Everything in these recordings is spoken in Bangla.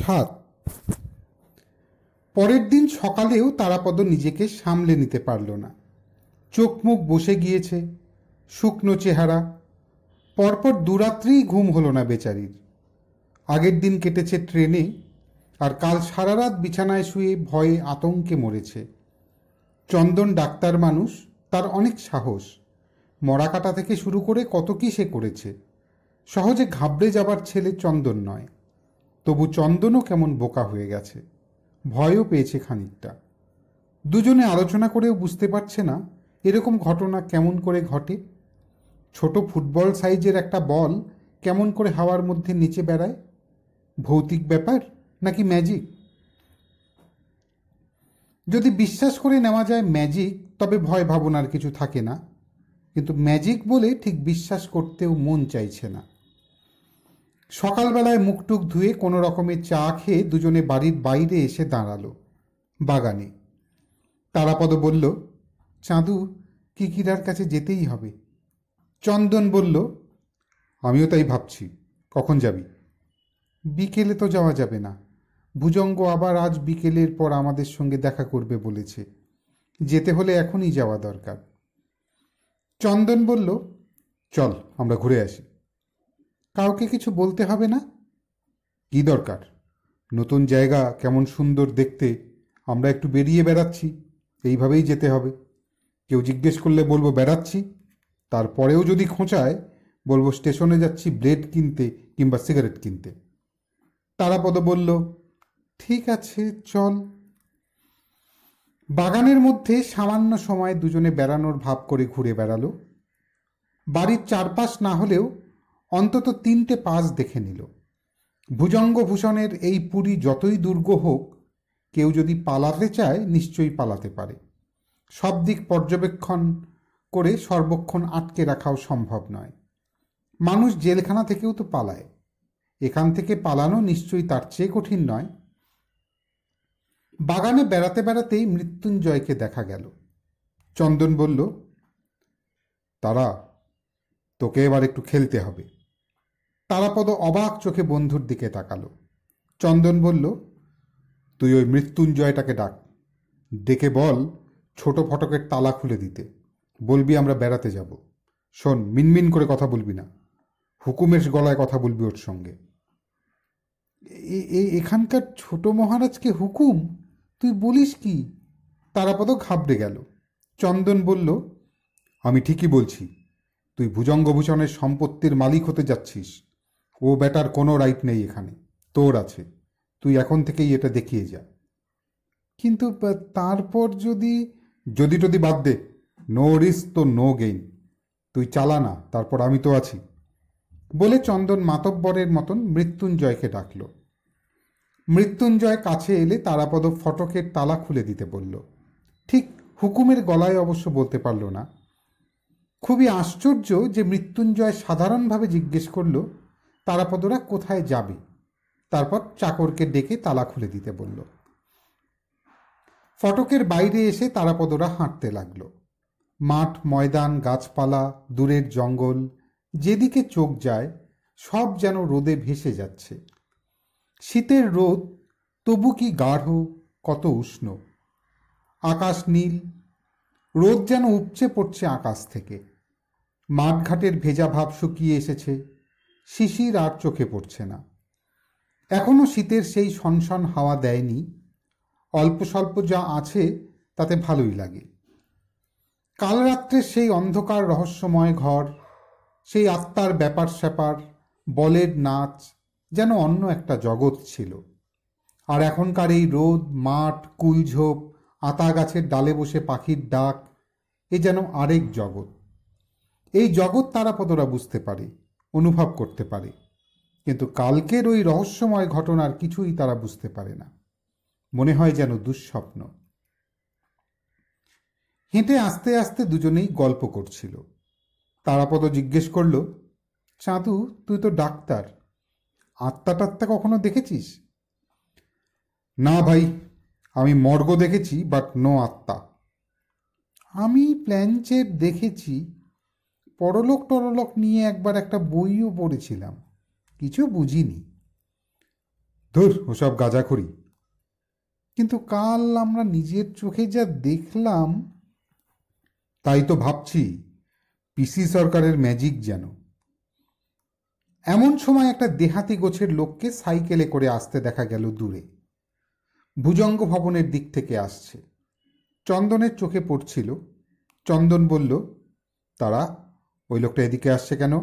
সাত পরের দিন সকালেও তারাপদ নিজেকে সামলে নিতে পারল না চোখ মুখ বসে গিয়েছে শুকনো চেহারা পরপর দুরাত্রি ঘুম হলো না বেচারির আগের দিন কেটেছে ট্রেনে আর কাল সারা রাত বিছানায় শুয়ে ভয়ে আতঙ্কে মরেছে চন্দন ডাক্তার মানুষ তার অনেক সাহস মরা কাটা থেকে শুরু করে কত কী সে করেছে সহজে ঘাবড়ে যাবার ছেলে চন্দন নয় তবু চন্দনও কেমন বোকা হয়ে গেছে ভয়ও পেয়েছে খানিকটা দুজনে আলোচনা করেও বুঝতে পারছে না এরকম ঘটনা কেমন করে ঘটে ছোট ফুটবল সাইজের একটা বল কেমন করে হাওয়ার মধ্যে নিচে বেড়ায় ভৌতিক ব্যাপার নাকি ম্যাজিক যদি বিশ্বাস করে নেওয়া যায় ম্যাজিক তবে ভয় ভাবনার কিছু থাকে না কিন্তু ম্যাজিক বলে ঠিক বিশ্বাস করতেও মন চাইছে না সকালবেলায় মুখটুক ধুয়ে কোনো রকমের চা খেয়ে দুজনে বাড়ির বাইরে এসে দাঁড়ালো বাগানে তারাপদ বলল চাঁদু কিকিরার কাছে যেতেই হবে চন্দন বলল আমিও তাই ভাবছি কখন যাবি বিকেলে তো যাওয়া যাবে না ভুজঙ্গ আবার আজ বিকেলের পর আমাদের সঙ্গে দেখা করবে বলেছে যেতে হলে এখনই যাওয়া দরকার চন্দন বলল চল আমরা ঘুরে আসি কাউকে কিছু বলতে হবে না কি দরকার নতুন জায়গা কেমন সুন্দর দেখতে আমরা একটু বেরিয়ে বেড়াচ্ছি এইভাবেই যেতে হবে কেউ জিজ্ঞেস করলে বলবো বেড়াচ্ছি তারপরেও যদি খোঁচায় বলবো স্টেশনে যাচ্ছি ব্লেড কিনতে কিংবা সিগারেট কিনতে তারাপদ বলল ঠিক আছে চল বাগানের মধ্যে সামান্য সময় দুজনে বেড়ানোর ভাব করে ঘুরে বেড়ালো বাড়ির চারপাশ না হলেও অন্তত তিনটে পাঁচ দেখে নিল ভুজঙ্গভূষণের এই পুরী যতই দুর্গ হোক কেউ যদি পালাতে চায় নিশ্চয়ই পালাতে পারে সব দিক পর্যবেক্ষণ করে সর্বক্ষণ আটকে রাখাও সম্ভব নয় মানুষ জেলখানা থেকেও তো পালায় এখান থেকে পালানো নিশ্চয়ই তার চেয়ে কঠিন নয় বাগানে বেড়াতে বেড়াতেই মৃত্যুঞ্জয়কে দেখা গেল চন্দন বলল তারা তোকে এবার একটু খেলতে হবে তারাপদ অবাক চোখে বন্ধুর দিকে তাকালো চন্দন বলল তুই ওই মৃত্যুঞ্জয়টাকে ডাক ডেকে বল ছোট ফটকের তালা খুলে দিতে বলবি আমরা বেড়াতে যাব শোন মিনমিন করে কথা বলবি না হুকুমেশ গলায় কথা বলবি ওর সঙ্গে এখানকার ছোট মহারাজকে হুকুম তুই বলিস কি তারাপদ ঘাবড়ে গেল চন্দন বলল আমি ঠিকই বলছি তুই ভুজঙ্গভূষণের সম্পত্তির মালিক হতে যাচ্ছিস ও ব্যাটার কোনো রাইট নেই এখানে তোর আছে তুই এখন থেকেই এটা দেখিয়ে যা কিন্তু তারপর যদি যদি টদি বাদ দে নো রিস্ক তো নো গেইন তুই চালা না তারপর আমি তো আছি বলে চন্দন মাতব্বরের মতন মৃত্যুঞ্জয়কে ডাকল মৃত্যুঞ্জয় কাছে এলে তারাপদ ফটকের তালা খুলে দিতে বলল ঠিক হুকুমের গলায় অবশ্য বলতে পারল না খুবই আশ্চর্য যে মৃত্যুঞ্জয় সাধারণভাবে জিজ্ঞেস করল তারাপদরা কোথায় যাবে তারপর চাকরকে ডেকে তালা খুলে দিতে বলল ফটকের বাইরে এসে তারাপদরা হাঁটতে লাগল মাঠ ময়দান গাছপালা দূরের জঙ্গল যেদিকে চোখ যায় সব যেন রোদে ভেসে যাচ্ছে শীতের রোদ তবু কি গাঢ় কত উষ্ণ আকাশ নীল রোদ যেন উপচে পড়ছে আকাশ থেকে মাঠঘাটের ভেজা ভাব শুকিয়ে এসেছে শিশির আর চোখে পড়ছে না এখনও শীতের সেই সনসন হাওয়া দেয়নি অল্প স্বল্প যা আছে তাতে ভালোই লাগে কাল রাত্রে সেই অন্ধকার রহস্যময় ঘর সেই আত্মার ব্যাপার স্যাপার বলের নাচ যেন অন্য একটা জগৎ ছিল আর এখনকার এই রোদ মাঠ কুলঝোপ আতা গাছের ডালে বসে পাখির ডাক এ যেন আরেক জগৎ এই জগৎ তারাপদরা বুঝতে পারে অনুভব করতে পারে কিন্তু কালকের ওই রহস্যময় ঘটনার কিছুই তারা বুঝতে পারে না মনে হয় যেন দুঃস্বপ্ন হেঁটে আস্তে আস্তে দুজনেই গল্প করছিল তারাপদ জিজ্ঞেস করল চাঁদু তুই তো ডাক্তার আত্মা টাত্মা কখনো দেখেছিস না ভাই আমি মর্গ দেখেছি বাট নো আত্মা আমি প্ল্যানচেট দেখেছি পরলোক টরলোক নিয়ে একবার একটা বইও পড়েছিলাম কিছু বুঝিনি ধুর ওসব গাজা করি কিন্তু কাল আমরা নিজের চোখে যা দেখলাম তাই তো ভাবছি পিসি সরকারের ম্যাজিক যেন এমন সময় একটা দেহাতি গোছের লোককে সাইকেলে করে আসতে দেখা গেল দূরে ভুজঙ্গ ভবনের দিক থেকে আসছে চন্দনের চোখে পড়ছিল চন্দন বলল তারা ওই লোকটা এদিকে আসছে কেন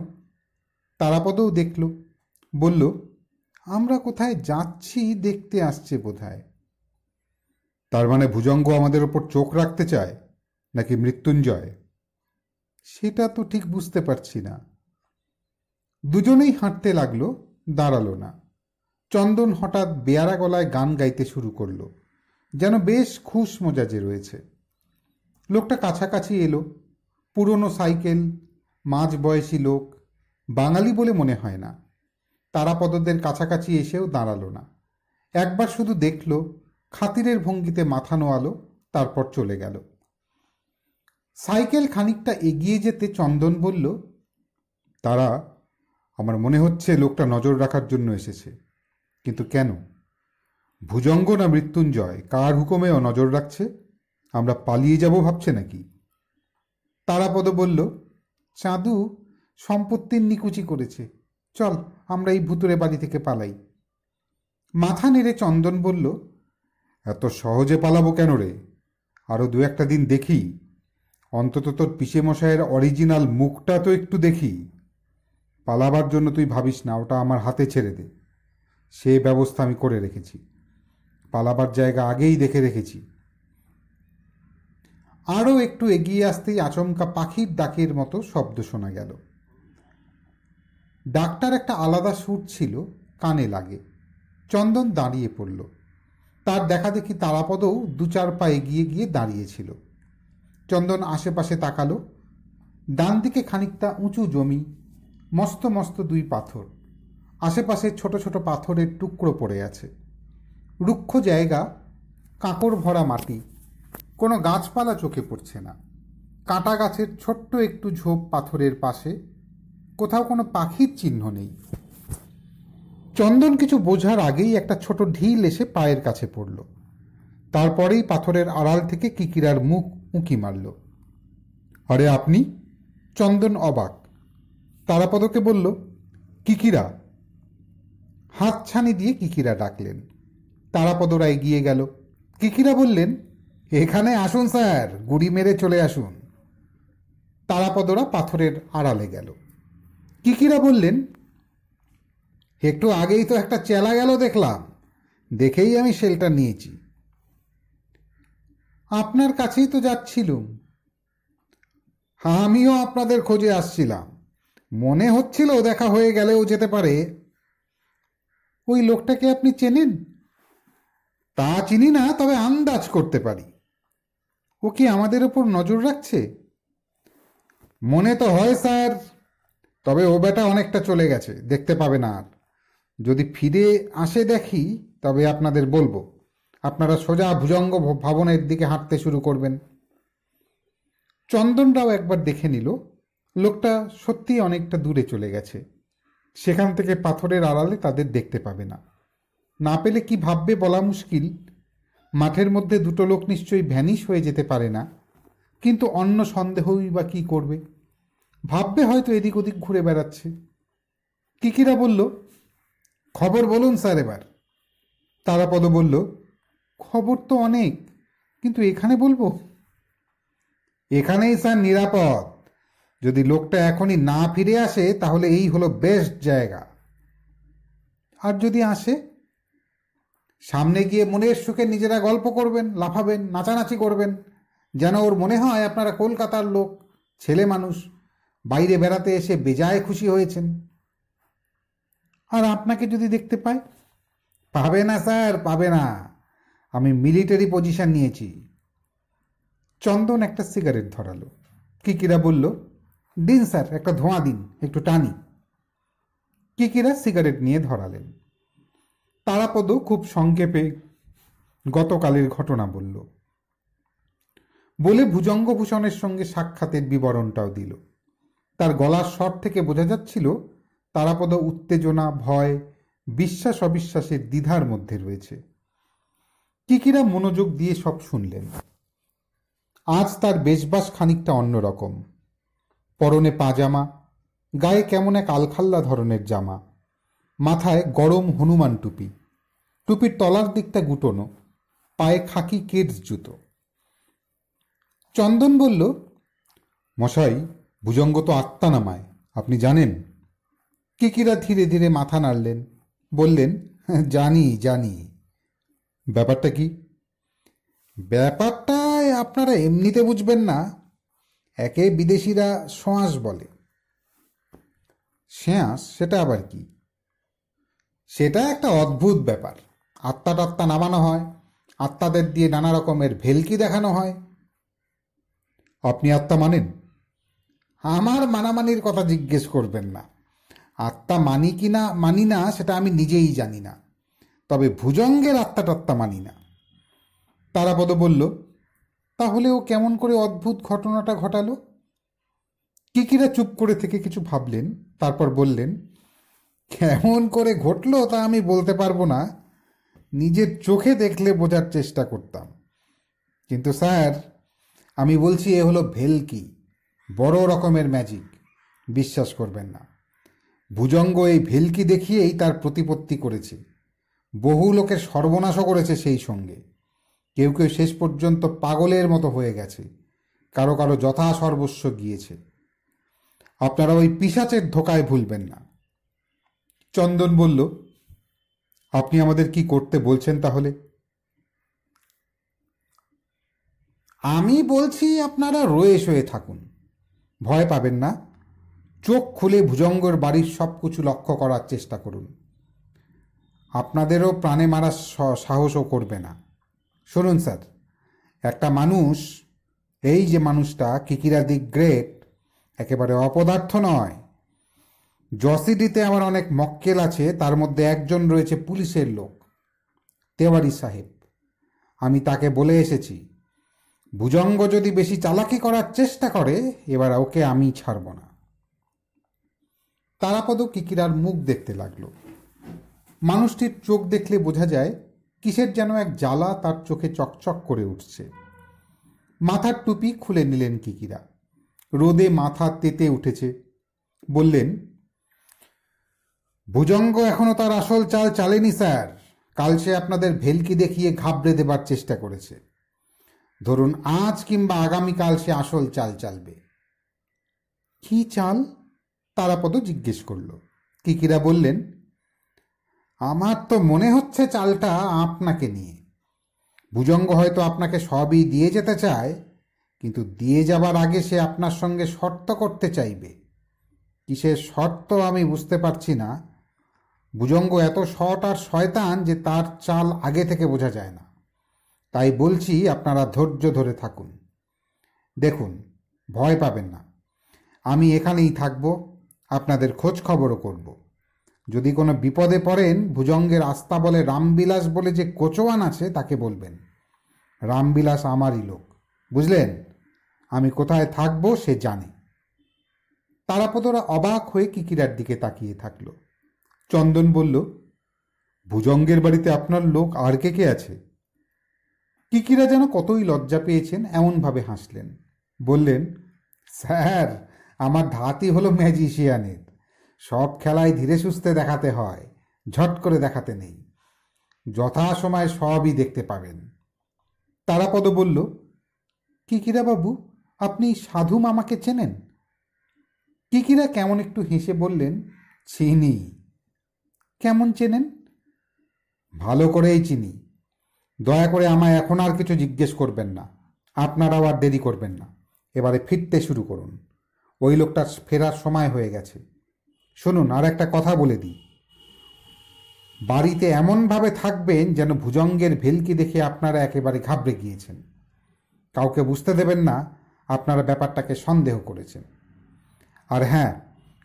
তারাপদও দেখল বলল আমরা কোথায় যাচ্ছি দেখতে আসছে বোধহয় তার মানে ভুজঙ্গ আমাদের ওপর চোখ রাখতে চায় নাকি মৃত্যুঞ্জয় সেটা তো ঠিক বুঝতে পারছি না দুজনেই হাঁটতে লাগলো দাঁড়ালো না চন্দন হঠাৎ বেয়ারা গলায় গান গাইতে শুরু করলো যেন বেশ খুশ মোজাজে রয়েছে লোকটা কাছাকাছি এলো পুরনো সাইকেল মাঝ বয়সী লোক বাঙালি বলে মনে হয় না তারাপদদের কাছাকাছি এসেও দাঁড়ালো না একবার শুধু দেখল খাতিরের ভঙ্গিতে মাথা নোয়ালো তারপর চলে গেল সাইকেল খানিকটা এগিয়ে যেতে চন্দন বলল তারা আমার মনে হচ্ছে লোকটা নজর রাখার জন্য এসেছে কিন্তু কেন ভুজঙ্গ না মৃত্যুঞ্জয় কার হুকুমেও নজর রাখছে আমরা পালিয়ে যাব ভাবছে নাকি তারাপদ বলল চাঁদু সম্পত্তির নিকুচি করেছে চল আমরা এই ভুতুরে বাড়ি থেকে পালাই মাথা নেড়ে চন্দন বলল এত সহজে পালাবো কেন রে আরও দু একটা দিন দেখি অন্তত তোর পিসে মশাইয়ের অরিজিনাল মুখটা তো একটু দেখি পালাবার জন্য তুই ভাবিস না ওটা আমার হাতে ছেড়ে দে সে ব্যবস্থা আমি করে রেখেছি পালাবার জায়গা আগেই দেখে রেখেছি আরও একটু এগিয়ে আসতেই আচমকা পাখির ডাকের মতো শব্দ শোনা গেল ডাকটার একটা আলাদা সুর ছিল কানে লাগে চন্দন দাঁড়িয়ে পড়ল তার দেখা দেখি তারাপদও দু চার পা এগিয়ে গিয়ে দাঁড়িয়েছিল চন্দন আশেপাশে তাকালো ডান দিকে খানিকটা উঁচু জমি মস্ত মস্ত দুই পাথর আশেপাশে ছোট ছোট পাথরের টুকরো পড়ে আছে রুক্ষ জায়গা কাঁকড় ভরা মাটি কোনো গাছপালা চোখে পড়ছে না কাঁটা গাছের ছোট্ট একটু ঝোপ পাথরের পাশে কোথাও কোনো পাখির চিহ্ন নেই চন্দন কিছু বোঝার আগেই একটা ছোট ঢিল এসে পায়ের কাছে পড়ল তারপরেই পাথরের আড়াল থেকে কিকিরার মুখ উঁকি মারল আরে আপনি চন্দন অবাক তারাপদকে বলল কিকিরা ছানি দিয়ে কিকিরা ডাকলেন তারাপদরা এগিয়ে গেল কিকিরা বললেন এখানে আসুন স্যার গুড়ি মেরে চলে আসুন তারাপদরা পাথরের আড়ালে গেল কিকিরা বললেন একটু আগেই তো একটা চেলা গেল দেখলাম দেখেই আমি সেলটা নিয়েছি আপনার কাছেই তো যাচ্ছিলুম আমিও আপনাদের খোঁজে আসছিলাম মনে হচ্ছিল দেখা হয়ে গেলেও যেতে পারে ওই লোকটাকে আপনি চেনেন তা চিনি না তবে আন্দাজ করতে পারি ও কি আমাদের ওপর নজর রাখছে মনে তো হয় স্যার তবে ও বেটা অনেকটা চলে গেছে দেখতে পাবে না আর যদি ফিরে আসে দেখি তবে আপনাদের বলবো আপনারা সোজা ভুজঙ্গ ভবনের দিকে হাঁটতে শুরু করবেন চন্দনরাও একবার দেখে নিল লোকটা সত্যিই অনেকটা দূরে চলে গেছে সেখান থেকে পাথরের আড়ালে তাদের দেখতে পাবে না না পেলে কি ভাববে বলা মুশকিল মাঠের মধ্যে দুটো লোক নিশ্চয়ই ভ্যানিশ হয়ে যেতে পারে না কিন্তু অন্য সন্দেহই বা কী করবে ভাববে হয়তো এদিক ওদিক ঘুরে বেড়াচ্ছে কিকিরা বলল খবর বলুন স্যার এবার তারাপদ বলল খবর তো অনেক কিন্তু এখানে বলবো এখানেই স্যার নিরাপদ যদি লোকটা এখনই না ফিরে আসে তাহলে এই হলো বেস্ট জায়গা আর যদি আসে সামনে গিয়ে মনের সুখে নিজেরা গল্প করবেন লাফাবেন নাচানাচি করবেন যেন ওর মনে হয় আপনারা কলকাতার লোক ছেলে মানুষ বাইরে বেড়াতে এসে বেজায় খুশি হয়েছেন আর আপনাকে যদি দেখতে পাই পাবে না স্যার পাবে না আমি মিলিটারি পজিশন নিয়েছি চন্দন একটা সিগারেট ধরালো কিকিরা বলল দিন স্যার একটা ধোঁয়া দিন একটু টানি কিকিরা সিগারেট নিয়ে ধরালেন তারাপদ খুব সংক্ষেপে গতকালের ঘটনা বলল বলে ভুজঙ্গভূষণের সঙ্গে সাক্ষাতের বিবরণটাও দিল তার গলার স্বর থেকে বোঝা যাচ্ছিল তারাপদ উত্তেজনা ভয় বিশ্বাস অবিশ্বাসের দ্বিধার মধ্যে রয়েছে কিকিরা মনোযোগ দিয়ে সব শুনলেন আজ তার বেশবাস খানিকটা অন্যরকম পরনে পাজামা গায়ে কেমন এক আলখাল্লা ধরনের জামা মাথায় গরম হনুমান টুপি টুপির তলার দিকটা গুটোনো পায়ে খাকি কেডস জুতো চন্দন বলল মশাই ভুজঙ্গ তো আত্মা নামায় আপনি জানেন কিকিরা ধীরে ধীরে মাথা নাড়লেন বললেন জানি জানি ব্যাপারটা কি ব্যাপারটায় আপনারা এমনিতে বুঝবেন না একে বিদেশিরা সোঁয়াস বলে শ্যাঁস সেটা আবার কি সেটা একটা অদ্ভুত ব্যাপার আত্মা টাত্মা নামানো হয় আত্মাদের দিয়ে নানা রকমের ভেলকি দেখানো হয় আপনি আত্মা মানেন আমার মানামানির কথা জিজ্ঞেস করবেন না আত্মা মানি কি না মানি না সেটা আমি নিজেই জানি না তবে ভুজঙ্গের আত্মা টাত্মা মানি না তারাপদ বলল তাহলে ও কেমন করে অদ্ভুত ঘটনাটা ঘটালো কিকিরা চুপ করে থেকে কিছু ভাবলেন তারপর বললেন কেমন করে ঘটলো তা আমি বলতে পারবো না নিজের চোখে দেখলে বোঝার চেষ্টা করতাম কিন্তু স্যার আমি বলছি এ হলো ভেলকি বড় রকমের ম্যাজিক বিশ্বাস করবেন না ভুজঙ্গ এই ভেলকি দেখিয়েই তার প্রতিপত্তি করেছে বহু লোকের সর্বনাশও করেছে সেই সঙ্গে কেউ কেউ শেষ পর্যন্ত পাগলের মতো হয়ে গেছে কারো কারো যথাসর্বস্ব গিয়েছে আপনারা ওই পিসাচের ধোকায় ভুলবেন না চন্দন বলল আপনি আমাদের কি করতে বলছেন তাহলে আমি বলছি আপনারা রয়ে শয়ে থাকুন ভয় পাবেন না চোখ খুলে ভুজঙ্গর বাড়ির সব কিছু লক্ষ্য করার চেষ্টা করুন আপনাদেরও প্রাণে মারার সাহসও করবে না শুনুন স্যার একটা মানুষ এই যে মানুষটা কিকিরা দি গ্রেট একেবারে অপদার্থ নয় জসিডিতে আমার অনেক মক্কেল আছে তার মধ্যে একজন রয়েছে পুলিশের লোক তেওয়ারি সাহেব আমি তাকে বলে এসেছি ভুজঙ্গ যদি বেশি চালাকি করার চেষ্টা করে এবার ওকে আমি ছাড়ব না তারাপদ কিকিরার মুখ দেখতে লাগলো মানুষটির চোখ দেখলে বোঝা যায় কিসের যেন এক জ্বালা তার চোখে চকচক করে উঠছে মাথার টুপি খুলে নিলেন কিকিরা রোদে মাথা তেতে উঠেছে বললেন ভুজঙ্গ এখনো তার আসল চাল চালেনি স্যার কাল সে আপনাদের ভেলকি দেখিয়ে ঘাবড়ে দেবার চেষ্টা করেছে ধরুন আজ কিংবা আগামীকাল সে আসল চাল চালবে কি চাল তারাপদ জিজ্ঞেস করল কিকিরা বললেন আমার তো মনে হচ্ছে চালটা আপনাকে নিয়ে ভুজঙ্গ হয়তো আপনাকে সবই দিয়ে যেতে চায় কিন্তু দিয়ে যাবার আগে সে আপনার সঙ্গে শর্ত করতে চাইবে কিসের শর্ত আমি বুঝতে পারছি না ভুজঙ্গ এত শট আর শয়তান যে তার চাল আগে থেকে বোঝা যায় না তাই বলছি আপনারা ধৈর্য ধরে থাকুন দেখুন ভয় পাবেন না আমি এখানেই থাকব আপনাদের খোঁজ খবরও করব যদি কোনো বিপদে পড়েন ভুজঙ্গের আস্থা বলে রামবিলাস বলে যে কোচোয়ান আছে তাকে বলবেন রামবিলাস আমারই লোক বুঝলেন আমি কোথায় থাকবো সে জানে তারাপদরা অবাক হয়ে কিকিরার দিকে তাকিয়ে থাকলো চন্দন বলল ভুজঙ্গের বাড়িতে আপনার লোক আর কে কে আছে কিকিরা যেন কতই লজ্জা পেয়েছেন এমনভাবে হাসলেন বললেন স্যার আমার ধাতি হলো ম্যাজিশিয়ানের সব খেলায় ধীরে সুস্থে দেখাতে হয় ঝট করে দেখাতে নেই যথাসময়ে সবই দেখতে পাবেন তারাপদ বলল কিকিরা বাবু আপনি সাধু মামাকে চেনেন কিকিরা কেমন একটু হেসে বললেন চিনি কেমন চেনেন ভালো করেই চিনি দয়া করে আমায় এখন আর কিছু জিজ্ঞেস করবেন না আপনারাও আর দেরি করবেন না এবারে ফিরতে শুরু করুন ওই লোকটা ফেরার সময় হয়ে গেছে শুনুন আর একটা কথা বলে দিই বাড়িতে এমনভাবে থাকবেন যেন ভুজঙ্গের ভেলকি দেখে আপনারা একেবারে ঘাবড়ে গিয়েছেন কাউকে বুঝতে দেবেন না আপনারা ব্যাপারটাকে সন্দেহ করেছেন আর হ্যাঁ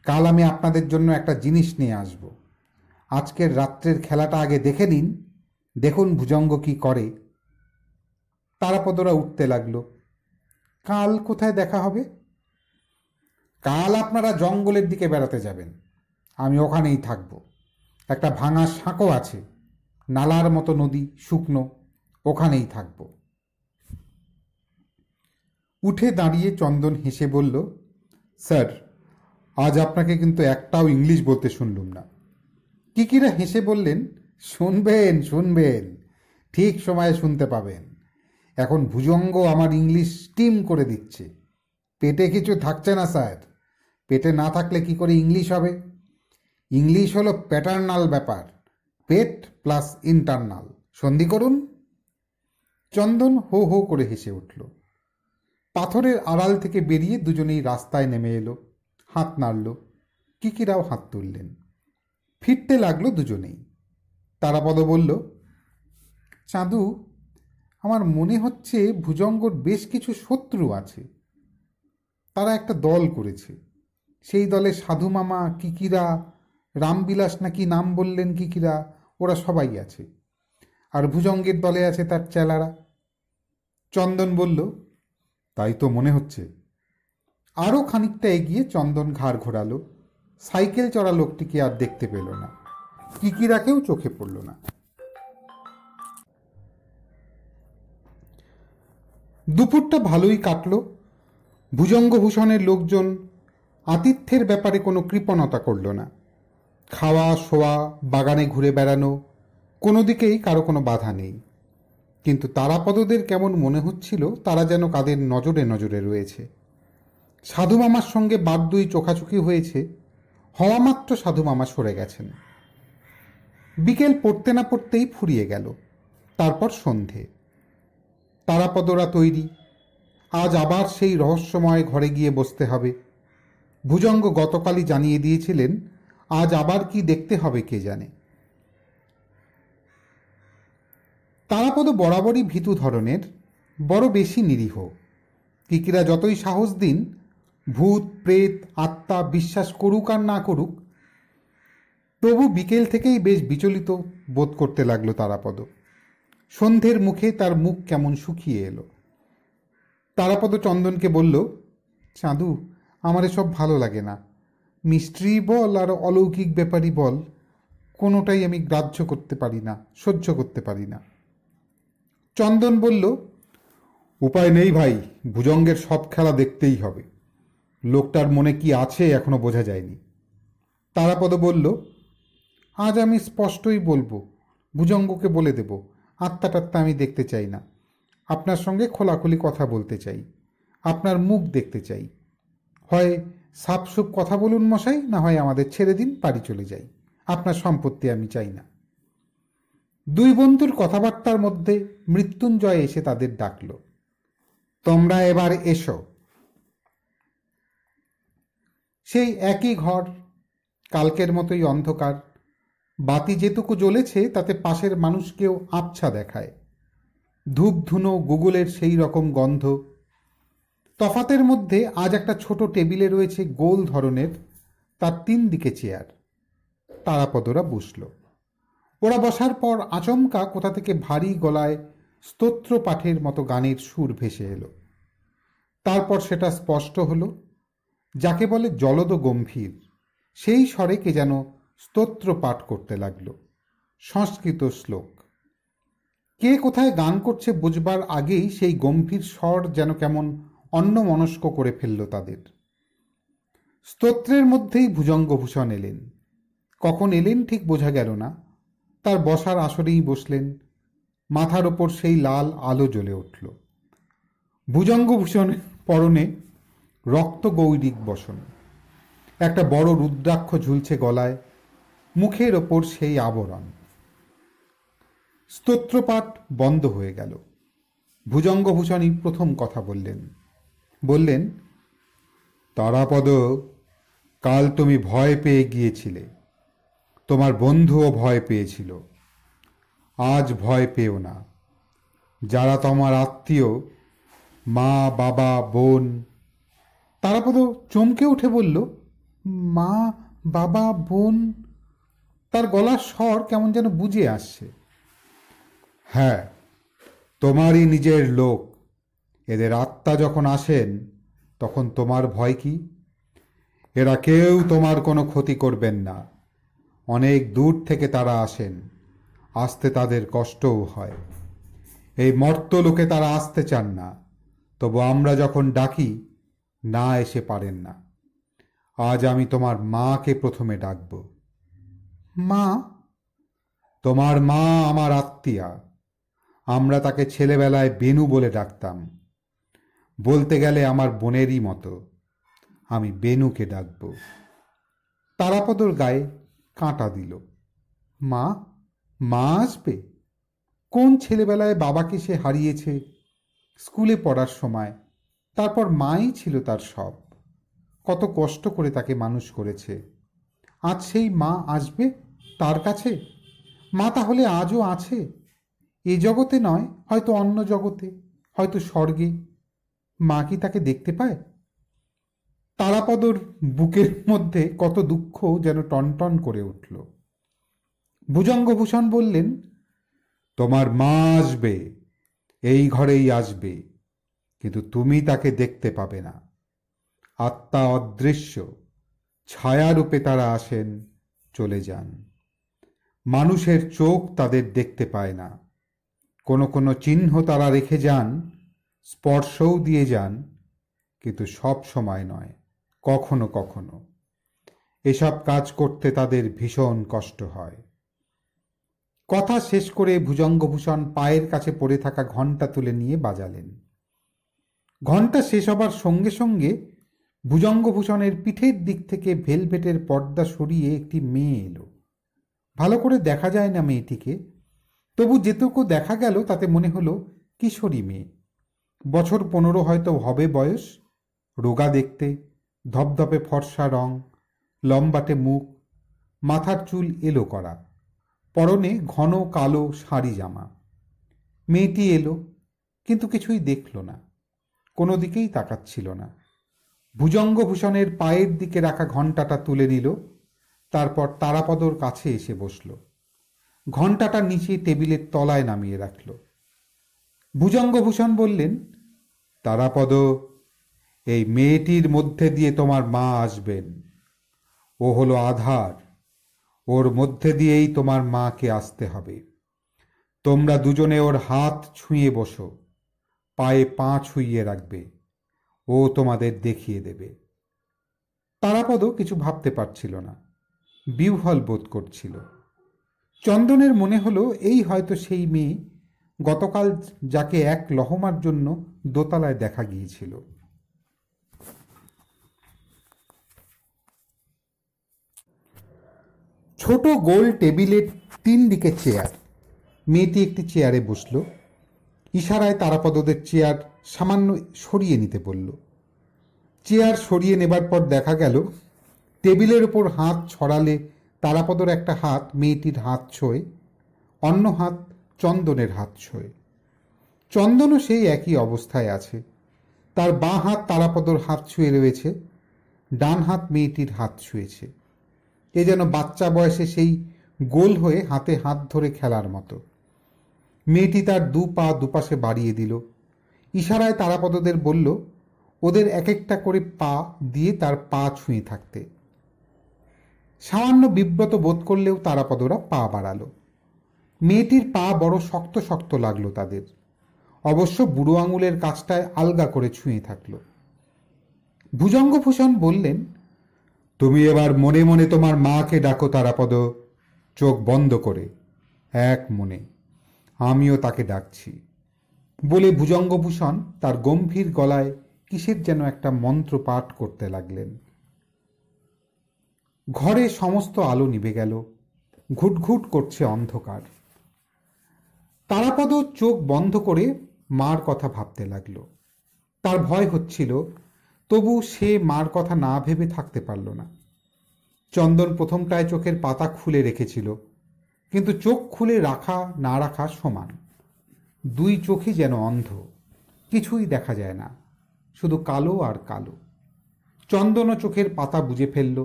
কাল আমি আপনাদের জন্য একটা জিনিস নিয়ে আসবো আজকের রাত্রের খেলাটা আগে দেখে নিন দেখুন ভুজঙ্গ কি করে তারাপদরা উঠতে লাগল কাল কোথায় দেখা হবে কাল আপনারা জঙ্গলের দিকে বেড়াতে যাবেন আমি ওখানেই থাকব একটা ভাঙা শাঁকো আছে নালার মতো নদী শুকনো ওখানেই থাকব উঠে দাঁড়িয়ে চন্দন হেসে বলল স্যার আজ আপনাকে কিন্তু একটাও ইংলিশ বলতে শুনলুম না টিকিরা হেসে বললেন শুনবেন শুনবেন ঠিক সময়ে শুনতে পাবেন এখন ভুজঙ্গ আমার ইংলিশ টিম করে দিচ্ছে পেটে কিছু থাকছে না স্যার পেটে না থাকলে কি করে ইংলিশ হবে ইংলিশ হলো প্যাটার্নাল ব্যাপার পেট প্লাস ইন্টারনাল সন্ধি করুন চন্দন হো হো করে হেসে উঠল পাথরের আড়াল থেকে বেরিয়ে দুজনেই রাস্তায় নেমে এলো হাত নাড়ল কিকিরাও হাত তুললেন ফিরতে লাগলো দুজনেই তারাপদ বলল চাঁদু আমার মনে হচ্ছে ভুজঙ্গর বেশ কিছু শত্রু আছে তারা একটা দল করেছে সেই দলে সাধু মামা কিকিরা রামবিলাস নাকি নাম বললেন কিকিরা ওরা সবাই আছে আর ভুজঙ্গের দলে আছে তার চেলারা চন্দন বলল তাই তো মনে হচ্ছে আরও খানিকটা এগিয়ে চন্দন ঘাড় ঘোরালো সাইকেল চড়া লোকটিকে আর দেখতে পেল না কিকিরাকেও চোখে পড়ল না দুপুরটা ভালোই কাটল ভুজঙ্গভূষণের লোকজন আতিথ্যের ব্যাপারে কোনো কৃপণতা করল না খাওয়া শোয়া বাগানে ঘুরে বেড়ানো কোনো দিকেই কারো কোনো বাধা নেই কিন্তু তারাপদদের কেমন মনে হচ্ছিল তারা যেন কাদের নজরে নজরে রয়েছে সাধু মামার সঙ্গে বাদ দুই চোখাচোখি হয়েছে হওয়ামাত্র সাধু মামা সরে গেছেন বিকেল পড়তে না পড়তেই ফুরিয়ে গেল তারপর সন্ধে তারাপদরা তৈরি আজ আবার সেই রহস্যময় ঘরে গিয়ে বসতে হবে ভুজঙ্গ গতকালই জানিয়ে দিয়েছিলেন আজ আবার কি দেখতে হবে কে জানে তারাপদ বরাবরই ভীতু ধরনের বড় বেশি নিরীহ কিকিরা যতই সাহস দিন ভূত প্রেত আত্মা বিশ্বাস করুক আর না করুক তবু বিকেল থেকেই বেশ বিচলিত বোধ করতে লাগলো তারাপদ সন্ধ্যের মুখে তার মুখ কেমন শুকিয়ে এলো তারাপদ চন্দনকে বলল চাঁদু আমার এসব ভালো লাগে না মিস্ট্রি বল আর অলৌকিক ব্যাপারই বল কোনোটাই আমি গ্রাহ্য করতে পারি না সহ্য করতে পারি না চন্দন বলল উপায় নেই ভাই ভুজঙ্গের সব খেলা দেখতেই হবে লোকটার মনে কি আছে এখনো বোঝা যায়নি তারাপদ বলল আজ আমি স্পষ্টই বলবো ভুজঙ্গকে বলে দেব আত্মা টাত্মা আমি দেখতে চাই না আপনার সঙ্গে খোলাখুলি কথা বলতে চাই আপনার মুখ দেখতে চাই হয় সাপসুপ কথা বলুন মশাই না হয় আমাদের ছেড়ে দিন বাড়ি চলে যাই আপনার সম্পত্তি আমি চাই না দুই বন্ধুর কথাবার্তার মধ্যে মৃত্যুঞ্জয় এসে তাদের ডাকল তোমরা এবার এসো সেই একই ঘর কালকের মতোই অন্ধকার বাতি যেটুকু জ্বলেছে তাতে পাশের মানুষকেও আবছা দেখায় ধূপধুনো গুগলের সেই রকম গন্ধ তফাতের মধ্যে আজ একটা ছোট টেবিলে রয়েছে গোল ধরনের তার তিন দিকে চেয়ার তারাপদরা বসল ওরা বসার পর আচমকা কোথা থেকে ভারী গলায় স্তোত্র পাঠের মতো গানের সুর ভেসে এলো তারপর সেটা স্পষ্ট হলো যাকে বলে জলদ গম্ভীর সেই স্বরে কে যেন স্তোত্র পাঠ করতে লাগল সংস্কৃত শ্লোক কে কোথায় গান করছে বুঝবার আগেই সেই গম্ভীর স্বর যেন কেমন অন্য মনস্ক করে ফেলল তাদের স্তোত্রের মধ্যেই ভুজঙ্গভূষণ এলেন কখন এলেন ঠিক বোঝা গেল না তার বসার আসরেই বসলেন মাথার ওপর সেই লাল আলো জ্বলে উঠল ভুজঙ্গভূষণের পরনে রক্ত গৌরিক বসন একটা বড় রুদ্রাক্ষ ঝুলছে গলায় মুখের ওপর সেই আবরণ স্তোত্রপাঠ বন্ধ হয়ে গেল ভুজঙ্গভূষণই প্রথম কথা বললেন বললেন তারাপদ কাল তুমি ভয় পেয়ে গিয়েছিলে তোমার বন্ধুও ভয় পেয়েছিল আজ ভয় পেও না যারা তোমার আত্মীয় মা বাবা বোন তারাপদ চমকে উঠে বলল মা বাবা বোন তার গলার স্বর কেমন যেন বুঝে আসছে হ্যাঁ তোমারই নিজের লোক এদের আত্মা যখন আসেন তখন তোমার ভয় কি এরা কেউ তোমার কোনো ক্ষতি করবেন না অনেক দূর থেকে তারা আসেন আসতে তাদের কষ্টও হয় এই মর্ত লোকে তারা আসতে চান না তবু আমরা যখন ডাকি না এসে পারেন না আজ আমি তোমার মাকে প্রথমে ডাকব মা তোমার মা আমার আত্মীয়া আমরা তাকে ছেলেবেলায় বেনু বলে ডাকতাম বলতে গেলে আমার বোনেরই মতো আমি বেনুকে ডাকব তারাপদর গায়ে কাঁটা দিল মা মা আসবে কোন ছেলেবেলায় বাবাকে সে হারিয়েছে স্কুলে পড়ার সময় তারপর মাই ছিল তার সব কত কষ্ট করে তাকে মানুষ করেছে আজ সেই মা আসবে তার কাছে মা তাহলে আজও আছে এ জগতে নয় হয়তো অন্য জগতে হয়তো স্বর্গে মা কি তাকে দেখতে পায় তারাপদর বুকের মধ্যে কত দুঃখ যেন টনটন করে উঠল ভুজঙ্গভূষণ বললেন তোমার মা আসবে এই ঘরেই আসবে কিন্তু তুমি তাকে দেখতে পাবে না আত্মা অদৃশ্য ছায়ারূপে তারা আসেন চলে যান মানুষের চোখ তাদের দেখতে পায় না কোনো কোনো চিহ্ন তারা রেখে যান স্পর্শও দিয়ে যান কিন্তু সব সময় নয় কখনো কখনো এসব কাজ করতে তাদের ভীষণ কষ্ট হয় কথা শেষ করে ভুজঙ্গভূষণ পায়ের কাছে পড়ে থাকা ঘন্টা তুলে নিয়ে বাজালেন ঘণ্টা শেষ হবার সঙ্গে সঙ্গে ভুজঙ্গভূষণের পিঠের দিক থেকে ভেলভেটের পর্দা সরিয়ে একটি মেয়ে এলো ভালো করে দেখা যায় না মেয়েটিকে তবু যেটুকু দেখা গেল তাতে মনে হলো কিশোরী মেয়ে বছর পনেরো হয়তো হবে বয়স রোগা দেখতে ধপধপে ফর্সা রং লম্বাটে মুখ মাথার চুল এলো করা পরনে ঘন কালো শাড়ি জামা মেয়েটি এলো কিন্তু কিছুই দেখল না কোনো দিকেই তাকাচ্ছিল না ভুজঙ্গভূষণের পায়ের দিকে রাখা ঘণ্টাটা তুলে নিল তারপর তারাপদর কাছে এসে বসল ঘণ্টাটা নিচে টেবিলের তলায় নামিয়ে রাখল ভুজঙ্গভূষণ বললেন তারাপদ এই মেয়েটির মধ্যে দিয়ে তোমার মা আসবেন ও হলো আধার ওর মধ্যে দিয়েই তোমার মাকে আসতে হবে তোমরা দুজনে ওর হাত ছুঁয়ে বসো পায়ে পা ছুঁইয়ে রাখবে ও তোমাদের দেখিয়ে দেবে তারাপদ কিছু ভাবতে পারছিল না বিহ্বল বোধ করছিল চন্দনের মনে হলো এই হয়তো সেই মেয়ে গতকাল যাকে এক লহমার জন্য দোতলায় দেখা গিয়েছিল ছোট গোল টেবিলের তিন দিকে চেয়ার মেয়েটি একটি চেয়ারে বসলো ইশারায় তারাপদদের চেয়ার সামান্য সরিয়ে নিতে বলল চেয়ার সরিয়ে নেবার পর দেখা গেল টেবিলের ওপর হাত ছড়ালে তারাপদর একটা হাত মেয়েটির হাত ছোঁয় অন্য হাত চন্দনের হাত ছোঁয় চন্দনও সেই একই অবস্থায় আছে তার বাঁ হাত তারাপদর হাত ছুঁয়ে রয়েছে ডান হাত মেয়েটির হাত ছুঁয়েছে এ যেন বাচ্চা বয়সে সেই গোল হয়ে হাতে হাত ধরে খেলার মতো মেয়েটি তার দু পা দুপাশে বাড়িয়ে দিল ইশারায় তারাপদদের বলল ওদের এক একটা করে পা দিয়ে তার পা ছুঁয়ে থাকতে সামান্য বিব্রত বোধ করলেও তারাপদরা পা বাড়ালো মেয়েটির পা বড় শক্ত শক্ত লাগলো তাদের অবশ্য বুড়ো আঙুলের কাজটায় আলগা করে ছুঁয়ে থাকল ভুজঙ্গভূষণ বললেন তুমি এবার মনে মনে তোমার মাকে ডাকো তারাপদ চোখ বন্ধ করে এক মনে আমিও তাকে ডাকছি বলে ভুজঙ্গভূষণ তার গম্ভীর গলায় কিসের যেন একটা মন্ত্র পাঠ করতে লাগলেন ঘরে সমস্ত আলো নিভে গেল ঘুটঘুট করছে অন্ধকার তারাপদ চোখ বন্ধ করে মার কথা ভাবতে লাগল তার ভয় হচ্ছিল তবু সে মার কথা না ভেবে থাকতে পারল না চন্দন প্রথমটায় চোখের পাতা খুলে রেখেছিল কিন্তু চোখ খুলে রাখা না রাখা সমান দুই চোখে যেন অন্ধ কিছুই দেখা যায় না শুধু কালো আর কালো চন্দন চোখের পাতা বুঝে ফেলল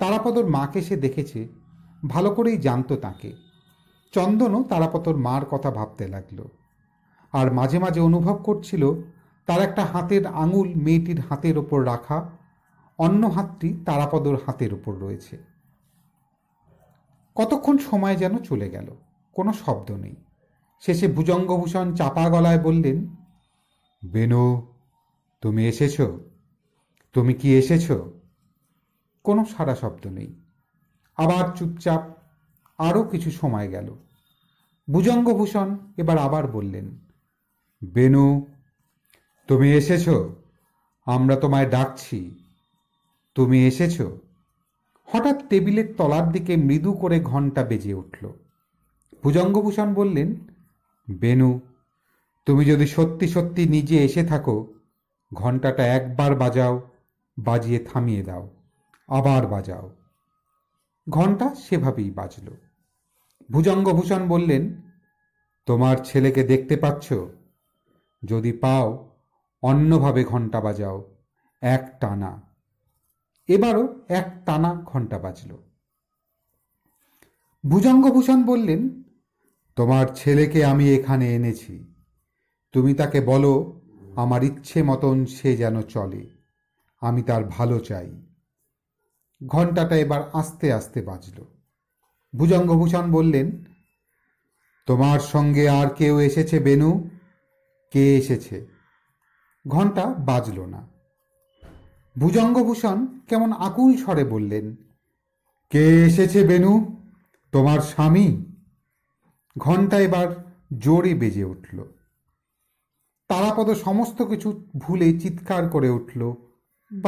তারাপদর মাকে সে দেখেছে ভালো করেই জানত তাকে চন্দনও তারাপতর মার কথা ভাবতে লাগলো আর মাঝে মাঝে অনুভব করছিল তার একটা হাতের আঙুল মেয়েটির হাতের ওপর রাখা অন্য হাতটি তারাপদর হাতের ওপর রয়েছে কতক্ষণ সময় যেন চলে গেল কোনো শব্দ নেই শেষে ভুজঙ্গভূষণ চাপা গলায় বললেন বেনু তুমি এসেছ তুমি কি এসেছ কোনো সারা শব্দ নেই আবার চুপচাপ আরও কিছু সময় গেল ভুজঙ্গভূষণ এবার আবার বললেন বেনু তুমি এসেছ আমরা তোমায় ডাকছি তুমি এসেছো হঠাৎ টেবিলের তলার দিকে মৃদু করে ঘন্টা বেজে উঠল ভুজঙ্গভূষণ বললেন বেনু তুমি যদি সত্যি সত্যি নিজে এসে থাকো ঘন্টাটা একবার বাজাও বাজিয়ে থামিয়ে দাও আবার বাজাও ঘন্টা সেভাবেই বাজল ভুজঙ্গভূষণ বললেন তোমার ছেলেকে দেখতে পাচ্ছ যদি পাও অন্যভাবে ঘন্টা বাজাও এক টানা এবারও এক টানা ঘণ্টা বাজল ভুজঙ্গভূষণ বললেন তোমার ছেলেকে আমি এখানে এনেছি তুমি তাকে বলো আমার ইচ্ছে মতন সে যেন চলে আমি তার ভালো চাই ঘণ্টাটা এবার আস্তে আস্তে বাজল ভুজঙ্গভূষণ বললেন তোমার সঙ্গে আর কেউ এসেছে বেনু কে এসেছে ঘন্টা বাজল না ভুজঙ্গভূষণ কেমন আকুল স্বরে বললেন কে এসেছে বেনু তোমার স্বামী ঘন্টা এবার জোরে বেজে উঠল তারাপদ সমস্ত কিছু ভুলে চিৎকার করে উঠল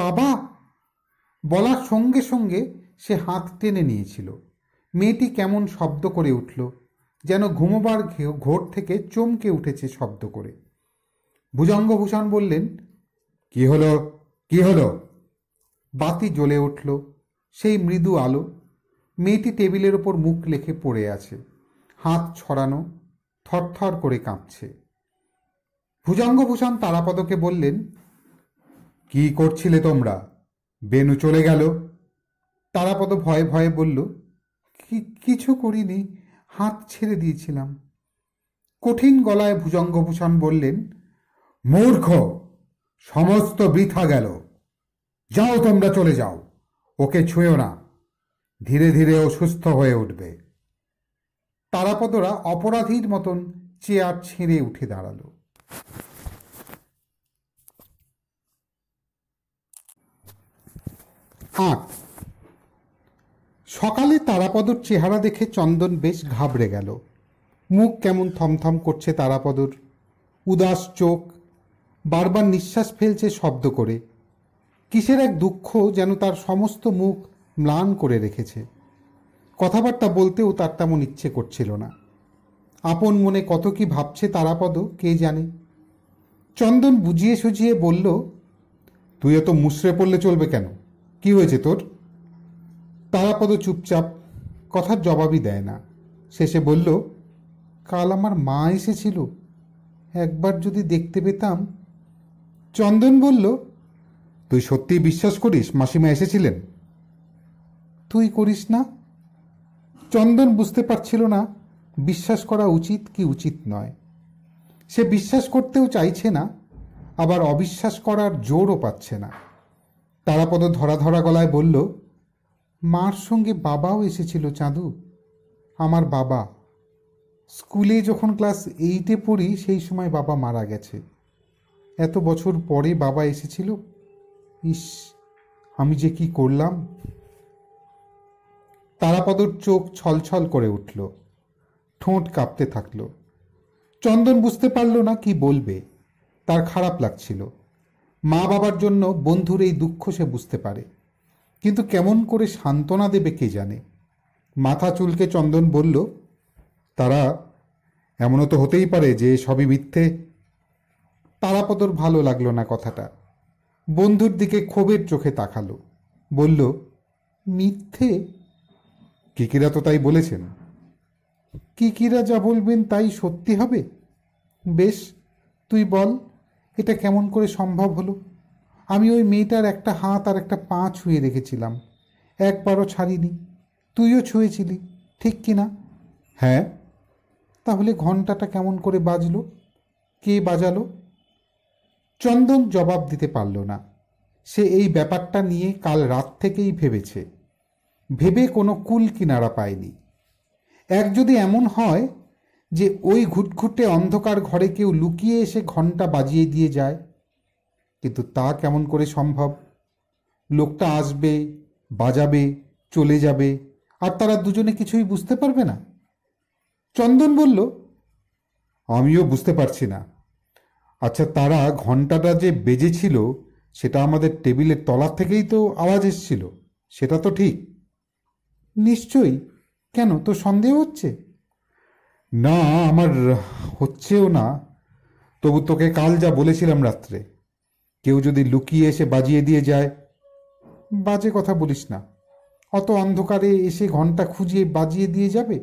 বাবা বলার সঙ্গে সঙ্গে সে হাত টেনে নিয়েছিল মেয়েটি কেমন শব্দ করে উঠল যেন ঘুমোবার ঘোর থেকে চমকে উঠেছে শব্দ করে ভুজঙ্গভূষণ বললেন কি হলো কি হলো বাতি জ্বলে উঠল সেই মৃদু আলো মেয়েটি টেবিলের ওপর মুখ লেখে পড়ে আছে হাত ছড়ানো থরথর করে কাঁপছে ভুজঙ্গভূষণ তারাপদকে বললেন কি করছিলে তোমরা বেনু চলে গেল তারাপদ ভয়ে ভয়ে বলল কি কিছু করিনি হাত ছেড়ে দিয়েছিলাম কঠিন গলায় ভুজঙ্গভূষণ বললেন মূর্খ সমস্ত বৃথা গেল যাও তোমরা চলে যাও ওকে ছুঁয়েও না ধীরে ধীরে ও সুস্থ হয়ে উঠবে তারাপদরা অপরাধীর মতন চেয়ার ছিঁড়ে উঠে দাঁড়ালো আট সকালে তারাপদর চেহারা দেখে চন্দন বেশ ঘাবড়ে গেল মুখ কেমন থমথম করছে তারাপদর উদাস চোখ বারবার নিঃশ্বাস ফেলছে শব্দ করে কিসের এক দুঃখ যেন তার সমস্ত মুখ ম্লান করে রেখেছে কথাবার্তা বলতেও তার তেমন ইচ্ছে করছিল না আপন মনে কত কি ভাবছে তারাপদ কে জানে চন্দন বুঝিয়ে সুঝিয়ে বলল তুই এত মুশড়ে পড়লে চলবে কেন কি হয়েছে তোর তারাপদ চুপচাপ কথার জবাবই দেয় না শেষে বলল কাল আমার মা এসেছিল একবার যদি দেখতে পেতাম চন্দন বলল তুই সত্যিই বিশ্বাস করিস মাসিমা এসেছিলেন তুই করিস না চন্দন বুঝতে পারছিল না বিশ্বাস করা উচিত কি উচিত নয় সে বিশ্বাস করতেও চাইছে না আবার অবিশ্বাস করার জোরও পাচ্ছে না তারাপদ ধরা ধরা গলায় বলল মার সঙ্গে বাবাও এসেছিল চাঁদু আমার বাবা স্কুলে যখন ক্লাস এইটে পড়ি সেই সময় বাবা মারা গেছে এত বছর পরে বাবা এসেছিল ইস আমি যে কি করলাম তারাপদর চোখ ছলছল করে উঠল ঠোঁট কাঁপতে থাকল চন্দন বুঝতে পারল না কি বলবে তার খারাপ লাগছিল মা বাবার জন্য বন্ধুর এই দুঃখ সে বুঝতে পারে কিন্তু কেমন করে সান্ত্বনা দেবে কে জানে মাথা চুলকে চন্দন বলল তারা এমনও তো হতেই পারে যে সবই মিথ্যে তারাপদর ভালো লাগলো না কথাটা বন্ধুর দিকে ক্ষোভের চোখে তাকালো বলল মিথ্যে কিকিরা তো তাই বলেছেন কিকিরা যা বলবেন তাই সত্যি হবে বেশ তুই বল এটা কেমন করে সম্ভব হলো আমি ওই মেয়েটার একটা হাত আর একটা পা ছুঁয়ে রেখেছিলাম একবারও ছাড়িনি তুইও ছুঁয়েছিলি ঠিক কি না হ্যাঁ তাহলে ঘন্টাটা কেমন করে বাজলো কে বাজালো চন্দন জবাব দিতে পারল না সে এই ব্যাপারটা নিয়ে কাল রাত থেকেই ভেবেছে ভেবে কোনো কুল কিনারা পায়নি এক যদি এমন হয় যে ওই ঘুটঘুটে অন্ধকার ঘরে কেউ লুকিয়ে এসে ঘন্টা বাজিয়ে দিয়ে যায় কিন্তু তা কেমন করে সম্ভব লোকটা আসবে বাজাবে চলে যাবে আর তারা দুজনে কিছুই বুঝতে পারবে না চন্দন বলল আমিও বুঝতে পারছি না আচ্ছা তারা ঘন্টাটা যে বেজেছিল সেটা আমাদের টেবিলের তলা থেকেই তো আওয়াজ এসছিল সেটা তো ঠিক নিশ্চয়ই কেন তো সন্দেহ হচ্ছে না আমার হচ্ছেও না তবু তোকে কাল যা বলেছিলাম রাত্রে কেউ যদি লুকিয়ে এসে বাজিয়ে দিয়ে যায় বাজে কথা বলিস না অত অন্ধকারে এসে ঘন্টা খুঁজিয়ে বাজিয়ে দিয়ে যাবে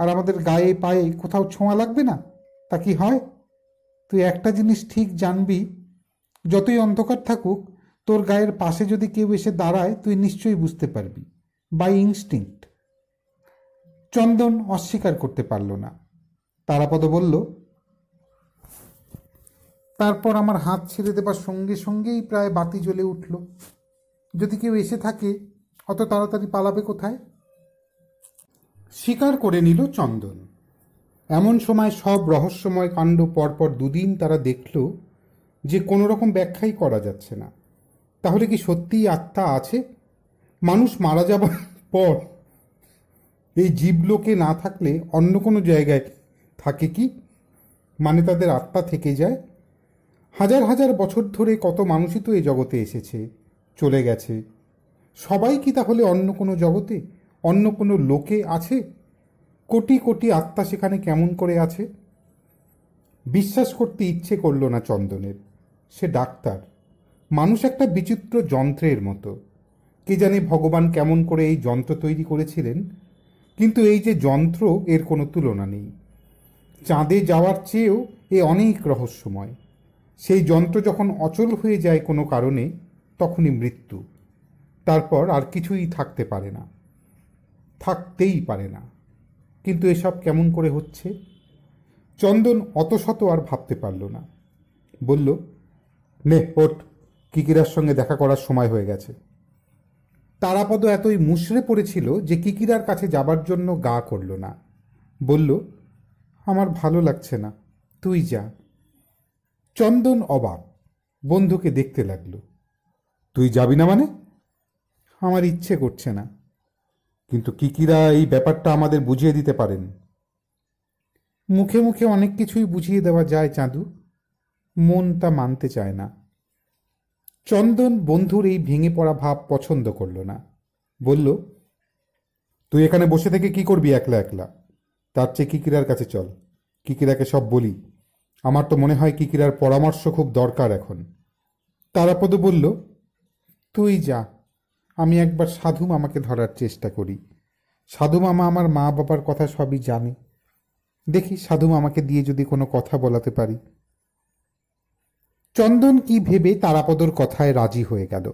আর আমাদের গায়ে পায়ে কোথাও ছোঁয়া লাগবে না তা কি হয় তুই একটা জিনিস ঠিক জানবি যতই অন্ধকার থাকুক তোর গায়ের পাশে যদি কেউ এসে দাঁড়ায় তুই নিশ্চয়ই বুঝতে পারবি বাই ইনস্টিংক্ট চন্দন অস্বীকার করতে পারল না তারাপদ বলল তারপর আমার হাত ছেড়ে দেবার সঙ্গে সঙ্গেই প্রায় বাতি জ্বলে উঠল যদি কেউ এসে থাকে অত তাড়াতাড়ি পালাবে কোথায় স্বীকার করে নিল চন্দন এমন সময় সব রহস্যময় কাণ্ড পরপর দুদিন তারা দেখল যে কোনো রকম ব্যাখ্যাই করা যাচ্ছে না তাহলে কি সত্যিই আত্মা আছে মানুষ মারা যাবার পর এই জীবলোকে না থাকলে অন্য কোনো জায়গায় থাকে কি মানে তাদের আত্মা থেকে যায় হাজার হাজার বছর ধরে কত মানুষই তো এই জগতে এসেছে চলে গেছে সবাই কি তাহলে অন্য কোনো জগতে অন্য কোনো লোকে আছে কোটি কোটি আত্মা সেখানে কেমন করে আছে বিশ্বাস করতে ইচ্ছে করল না চন্দনের সে ডাক্তার মানুষ একটা বিচিত্র যন্ত্রের মতো কে জানে ভগবান কেমন করে এই যন্ত্র তৈরি করেছিলেন কিন্তু এই যে যন্ত্র এর কোনো তুলনা নেই চাঁদে যাওয়ার চেয়েও এ অনেক রহস্যময় সেই যন্ত্র যখন অচল হয়ে যায় কোনো কারণে তখনই মৃত্যু তারপর আর কিছুই থাকতে পারে না থাকতেই পারে না কিন্তু এসব কেমন করে হচ্ছে চন্দন অত শত আর ভাবতে পারল না বলল নে ওট কিকিরার সঙ্গে দেখা করার সময় হয়ে গেছে তারাপদ এতই মুশড়ে পড়েছিল যে কিকিরার কাছে যাবার জন্য গা করল না বলল আমার ভালো লাগছে না তুই যা চন্দন অবাক বন্ধুকে দেখতে লাগলো তুই যাবি না মানে আমার ইচ্ছে করছে না কিন্তু কিকিরা এই ব্যাপারটা আমাদের বুঝিয়ে দিতে পারেন মুখে মুখে অনেক কিছুই বুঝিয়ে দেওয়া যায় চাঁদু মন তা মানতে চায় না চন্দন বন্ধুর এই ভেঙে পড়া ভাব পছন্দ করল না বলল তুই এখানে বসে থেকে কি করবি একলা একলা তার চেয়ে কিকিরার কাছে চল কিকিরাকে সব বলি আমার তো মনে হয় কিকিরার পরামর্শ খুব দরকার এখন তারাপদ বলল তুই যা আমি একবার সাধু মামাকে ধরার চেষ্টা করি সাধু মামা আমার মা বাবার কথা সবই জানে দেখি সাধু মামাকে দিয়ে যদি কোনো কথা বলাতে পারি চন্দন কি ভেবে তারাপদর কথায় রাজি হয়ে গেল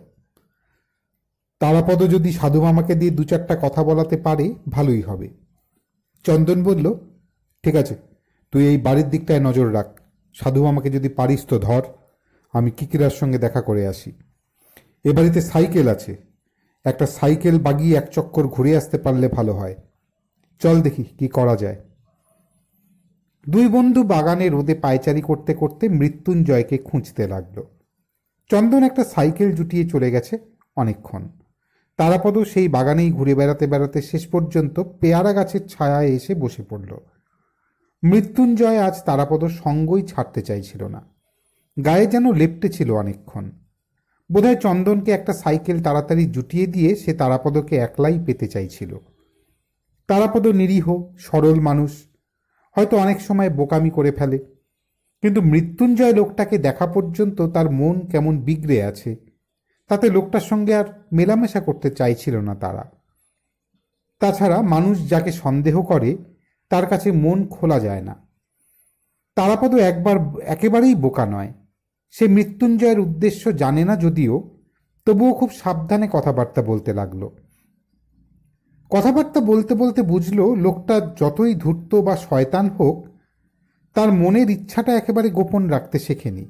তারাপদ যদি সাধু মামাকে দিয়ে দু চারটা কথা বলাতে পারে ভালোই হবে চন্দন বলল ঠিক আছে তুই এই বাড়ির দিকটায় নজর রাখ সাধু মামাকে যদি পারিস তো ধর আমি কিকিরার সঙ্গে দেখা করে আসি এ বাড়িতে সাইকেল আছে একটা সাইকেল বাগিয়ে এক চক্কর ঘুরে আসতে পারলে ভালো হয় চল দেখি কি করা যায় দুই বন্ধু বাগানে রোদে পায়চারি করতে করতে মৃত্যুঞ্জয়কে খুঁজতে লাগলো চন্দন একটা সাইকেল জুটিয়ে চলে গেছে অনেকক্ষণ তারাপদ সেই বাগানেই ঘুরে বেড়াতে বেড়াতে শেষ পর্যন্ত পেয়ারা গাছের ছায়ায় এসে বসে পড়ল মৃত্যুঞ্জয় আজ তারাপদ সঙ্গই ছাড়তে চাইছিল না গায়ে যেন লেপটে ছিল অনেকক্ষণ বোধহয় চন্দনকে একটা সাইকেল তাড়াতাড়ি জুটিয়ে দিয়ে সে তারাপদকে একলাই পেতে চাইছিল তারাপদ নিরীহ সরল মানুষ হয়তো অনেক সময় বোকামি করে ফেলে কিন্তু মৃত্যুঞ্জয় লোকটাকে দেখা পর্যন্ত তার মন কেমন বিগড়ে আছে তাতে লোকটার সঙ্গে আর মেলামেশা করতে চাইছিল না তারা তাছাড়া মানুষ যাকে সন্দেহ করে তার কাছে মন খোলা যায় না তারাপদ একবার একেবারেই বোকা নয় সে মৃত্যুঞ্জয়ের উদ্দেশ্য জানে না যদিও তবুও খুব সাবধানে কথাবার্তা বলতে লাগলো কথাবার্তা বলতে বলতে বুঝল লোকটা যতই ধূর্ত বা শয়তান হোক তার মনের ইচ্ছাটা একেবারে গোপন রাখতে শেখেনি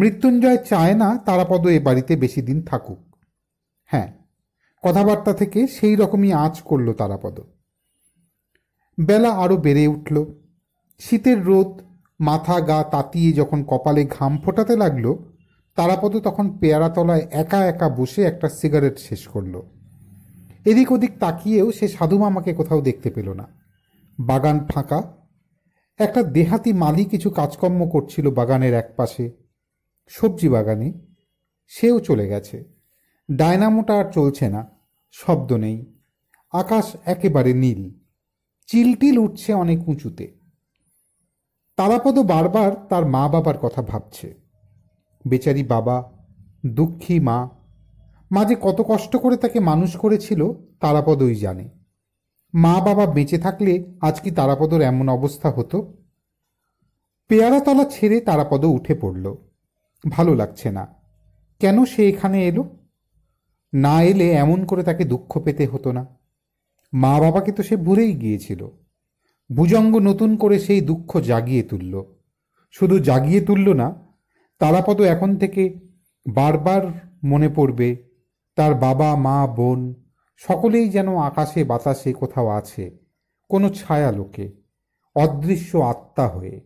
মৃত্যুঞ্জয় চায় না তারাপদ এ বাড়িতে বেশি দিন থাকুক হ্যাঁ কথাবার্তা থেকে সেই রকমই আঁচ করল তারাপদ বেলা আরও বেড়ে উঠল শীতের রোদ মাথা গা তাতিয়ে যখন কপালে ঘাম ফোটাতে লাগলো তারাপদ তখন পেয়ারাতলায় একা একা বসে একটা সিগারেট শেষ করল এদিক ওদিক তাকিয়েও সে সাধু মামাকে কোথাও দেখতে পেল না বাগান ফাঁকা একটা দেহাতি মালি কিছু কাজকর্ম করছিল বাগানের এক পাশে সবজি বাগানে সেও চলে গেছে ডায়নামোটা আর চলছে না শব্দ নেই আকাশ একেবারে নীল চিলটিল উঠছে অনেক উঁচুতে তারাপদ বারবার তার মা বাবার কথা ভাবছে বেচারি বাবা দুঃখী মা মা যে কত কষ্ট করে তাকে মানুষ করেছিল তারাপদই জানে মা বাবা বেঁচে থাকলে আজ কি তারাপদর এমন অবস্থা হতো পেয়ারাতলা ছেড়ে তারাপদ উঠে পড়ল ভালো লাগছে না কেন সে এখানে এলো না এলে এমন করে তাকে দুঃখ পেতে হতো না মা বাবাকে তো সে ভুলেই গিয়েছিল ভুজঙ্গ নতুন করে সেই দুঃখ জাগিয়ে তুলল শুধু জাগিয়ে তুলল না তারাপদ এখন থেকে বারবার মনে পড়বে তার বাবা মা বোন সকলেই যেন আকাশে বাতাসে কোথাও আছে কোনো ছায়া লোকে অদৃশ্য আত্মা হয়ে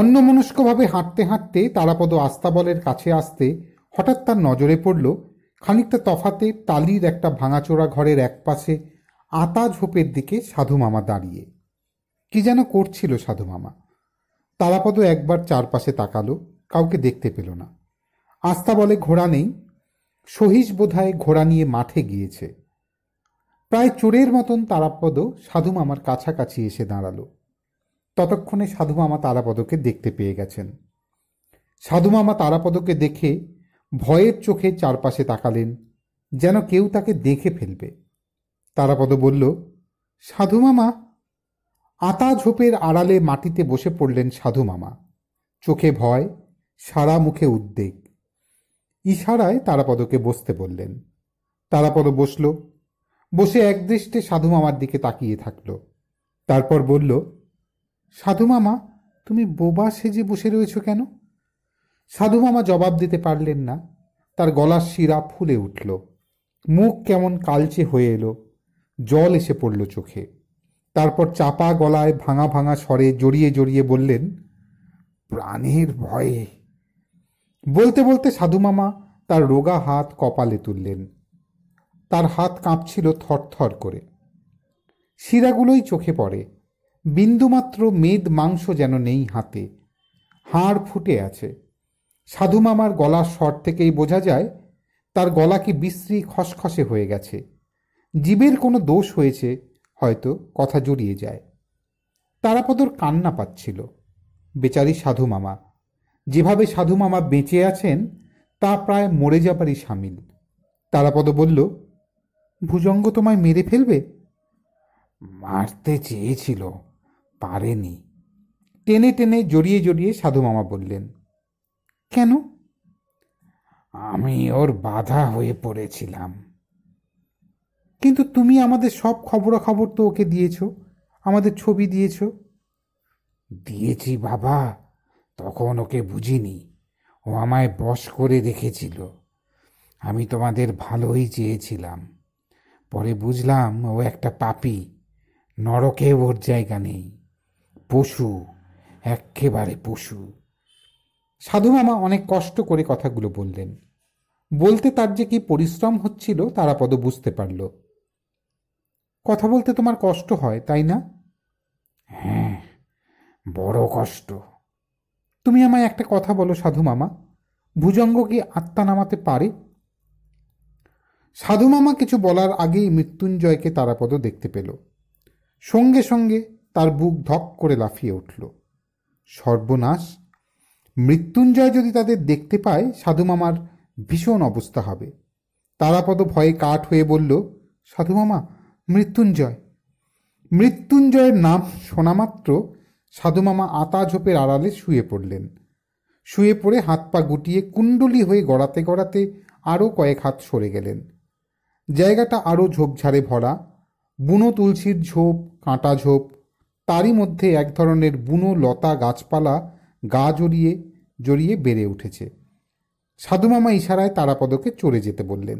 অন্যমনস্কভাবে হাঁটতে হাঁটতে তারাপদ আস্তাবলের কাছে আসতে হঠাৎ তার নজরে পড়ল খানিকটা তফাতে তালির একটা ভাঙাচোরা ঘরের একপাশে আতা ঝোপের দিকে সাধু মামা দাঁড়িয়ে কি যেন করছিল সাধু মামা তারাপদ একবার চারপাশে তাকালো কাউকে দেখতে পেল না আস্থা বলে ঘোড়া নেই সহিস বোধায় ঘোড়া নিয়ে মাঠে গিয়েছে প্রায় চোরের মতন তারাপদ সাধু মামার কাছাকাছি এসে দাঁড়ালো ততক্ষণে সাধু মামা তারাপদকে দেখতে পেয়ে গেছেন সাধু মামা তারাপদকে দেখে ভয়ের চোখে চারপাশে তাকালেন যেন কেউ তাকে দেখে ফেলবে তারাপদ বলল সাধু মামা আতা ঝোপের আড়ালে মাটিতে বসে পড়লেন সাধু মামা চোখে ভয় সারা মুখে উদ্বেগ ইশারায় তারাপদকে বসতে বললেন তারাপদ বসল বসে একদৃষ্টে সাধু মামার দিকে তাকিয়ে থাকল তারপর বলল সাধু মামা তুমি বোবা সেজে বসে রয়েছ কেন সাধু মামা জবাব দিতে পারলেন না তার গলার শিরা ফুলে উঠল মুখ কেমন কালচে হয়ে এলো জল এসে পড়ল চোখে তারপর চাপা গলায় ভাঙা ভাঙা স্বরে জড়িয়ে জড়িয়ে বললেন প্রাণের ভয়ে বলতে বলতে সাধুমামা তার রোগা হাত কপালে তুললেন তার হাত কাঁপছিল থরথর করে শিরাগুলোই চোখে পড়ে বিন্দুমাত্র মেদ মাংস যেন নেই হাতে হাড় ফুটে আছে সাধুমামার গলার স্বর থেকেই বোঝা যায় তার গলা কি বিশ্রী খসখসে হয়ে গেছে জীবের কোনো দোষ হয়েছে হয়তো কথা জড়িয়ে যায় তারাপদর কান্না পাচ্ছিল বেচারি সাধু মামা যেভাবে সাধু মামা বেঁচে আছেন তা প্রায় মরে যাবারই সামিল তারাপদ বলল ভুজঙ্গ তোমায় মেরে ফেলবে মারতে চেয়েছিল পারেনি টেনে টেনে জড়িয়ে জড়িয়ে সাধু মামা বললেন কেন আমি ওর বাধা হয়ে পড়েছিলাম কিন্তু তুমি আমাদের সব খবরাখবর তো ওকে দিয়েছ আমাদের ছবি দিয়েছ দিয়েছি বাবা তখন ওকে বুঝিনি ও আমায় বশ করে রেখেছিল আমি তোমাদের ভালোই চেয়েছিলাম পরে বুঝলাম ও একটা পাপি নরকে ওর জায়গা নেই পশু একেবারে পশু সাধু মামা অনেক কষ্ট করে কথাগুলো বললেন বলতে তার যে কি পরিশ্রম হচ্ছিল পদ বুঝতে পারলো কথা বলতে তোমার কষ্ট হয় তাই না হ্যাঁ বড় কষ্ট তুমি আমায় একটা কথা বলো সাধু মামা ভুজঙ্গ কি আত্মা নামাতে পারে সাধু মামা কিছু বলার আগেই মৃত্যুঞ্জয়কে তারাপদ দেখতে পেল সঙ্গে সঙ্গে তার বুক ধক করে লাফিয়ে উঠল সর্বনাশ মৃত্যুঞ্জয় যদি তাদের দেখতে পায় সাধু মামার ভীষণ অবস্থা হবে তারাপদ ভয়ে কাঠ হয়ে বলল সাধু মামা মৃত্যুঞ্জয় মৃত্যুঞ্জয়ের নাম শোনা সাধু সাধুমামা আতা ঝোপের আড়ালে শুয়ে পড়লেন শুয়ে পড়ে হাত পা গুটিয়ে কুণ্ডলি হয়ে গড়াতে গড়াতে আরও কয়েক হাত সরে গেলেন জায়গাটা আরও ঝোপঝাড়ে ভরা বুনো তুলসীর ঝোপ কাঁটা ঝোপ তারই মধ্যে এক ধরনের বুনো লতা গাছপালা গা জড়িয়ে জড়িয়ে বেড়ে উঠেছে সাধুমামা ইশারায় তারাপদকে চড়ে যেতে বললেন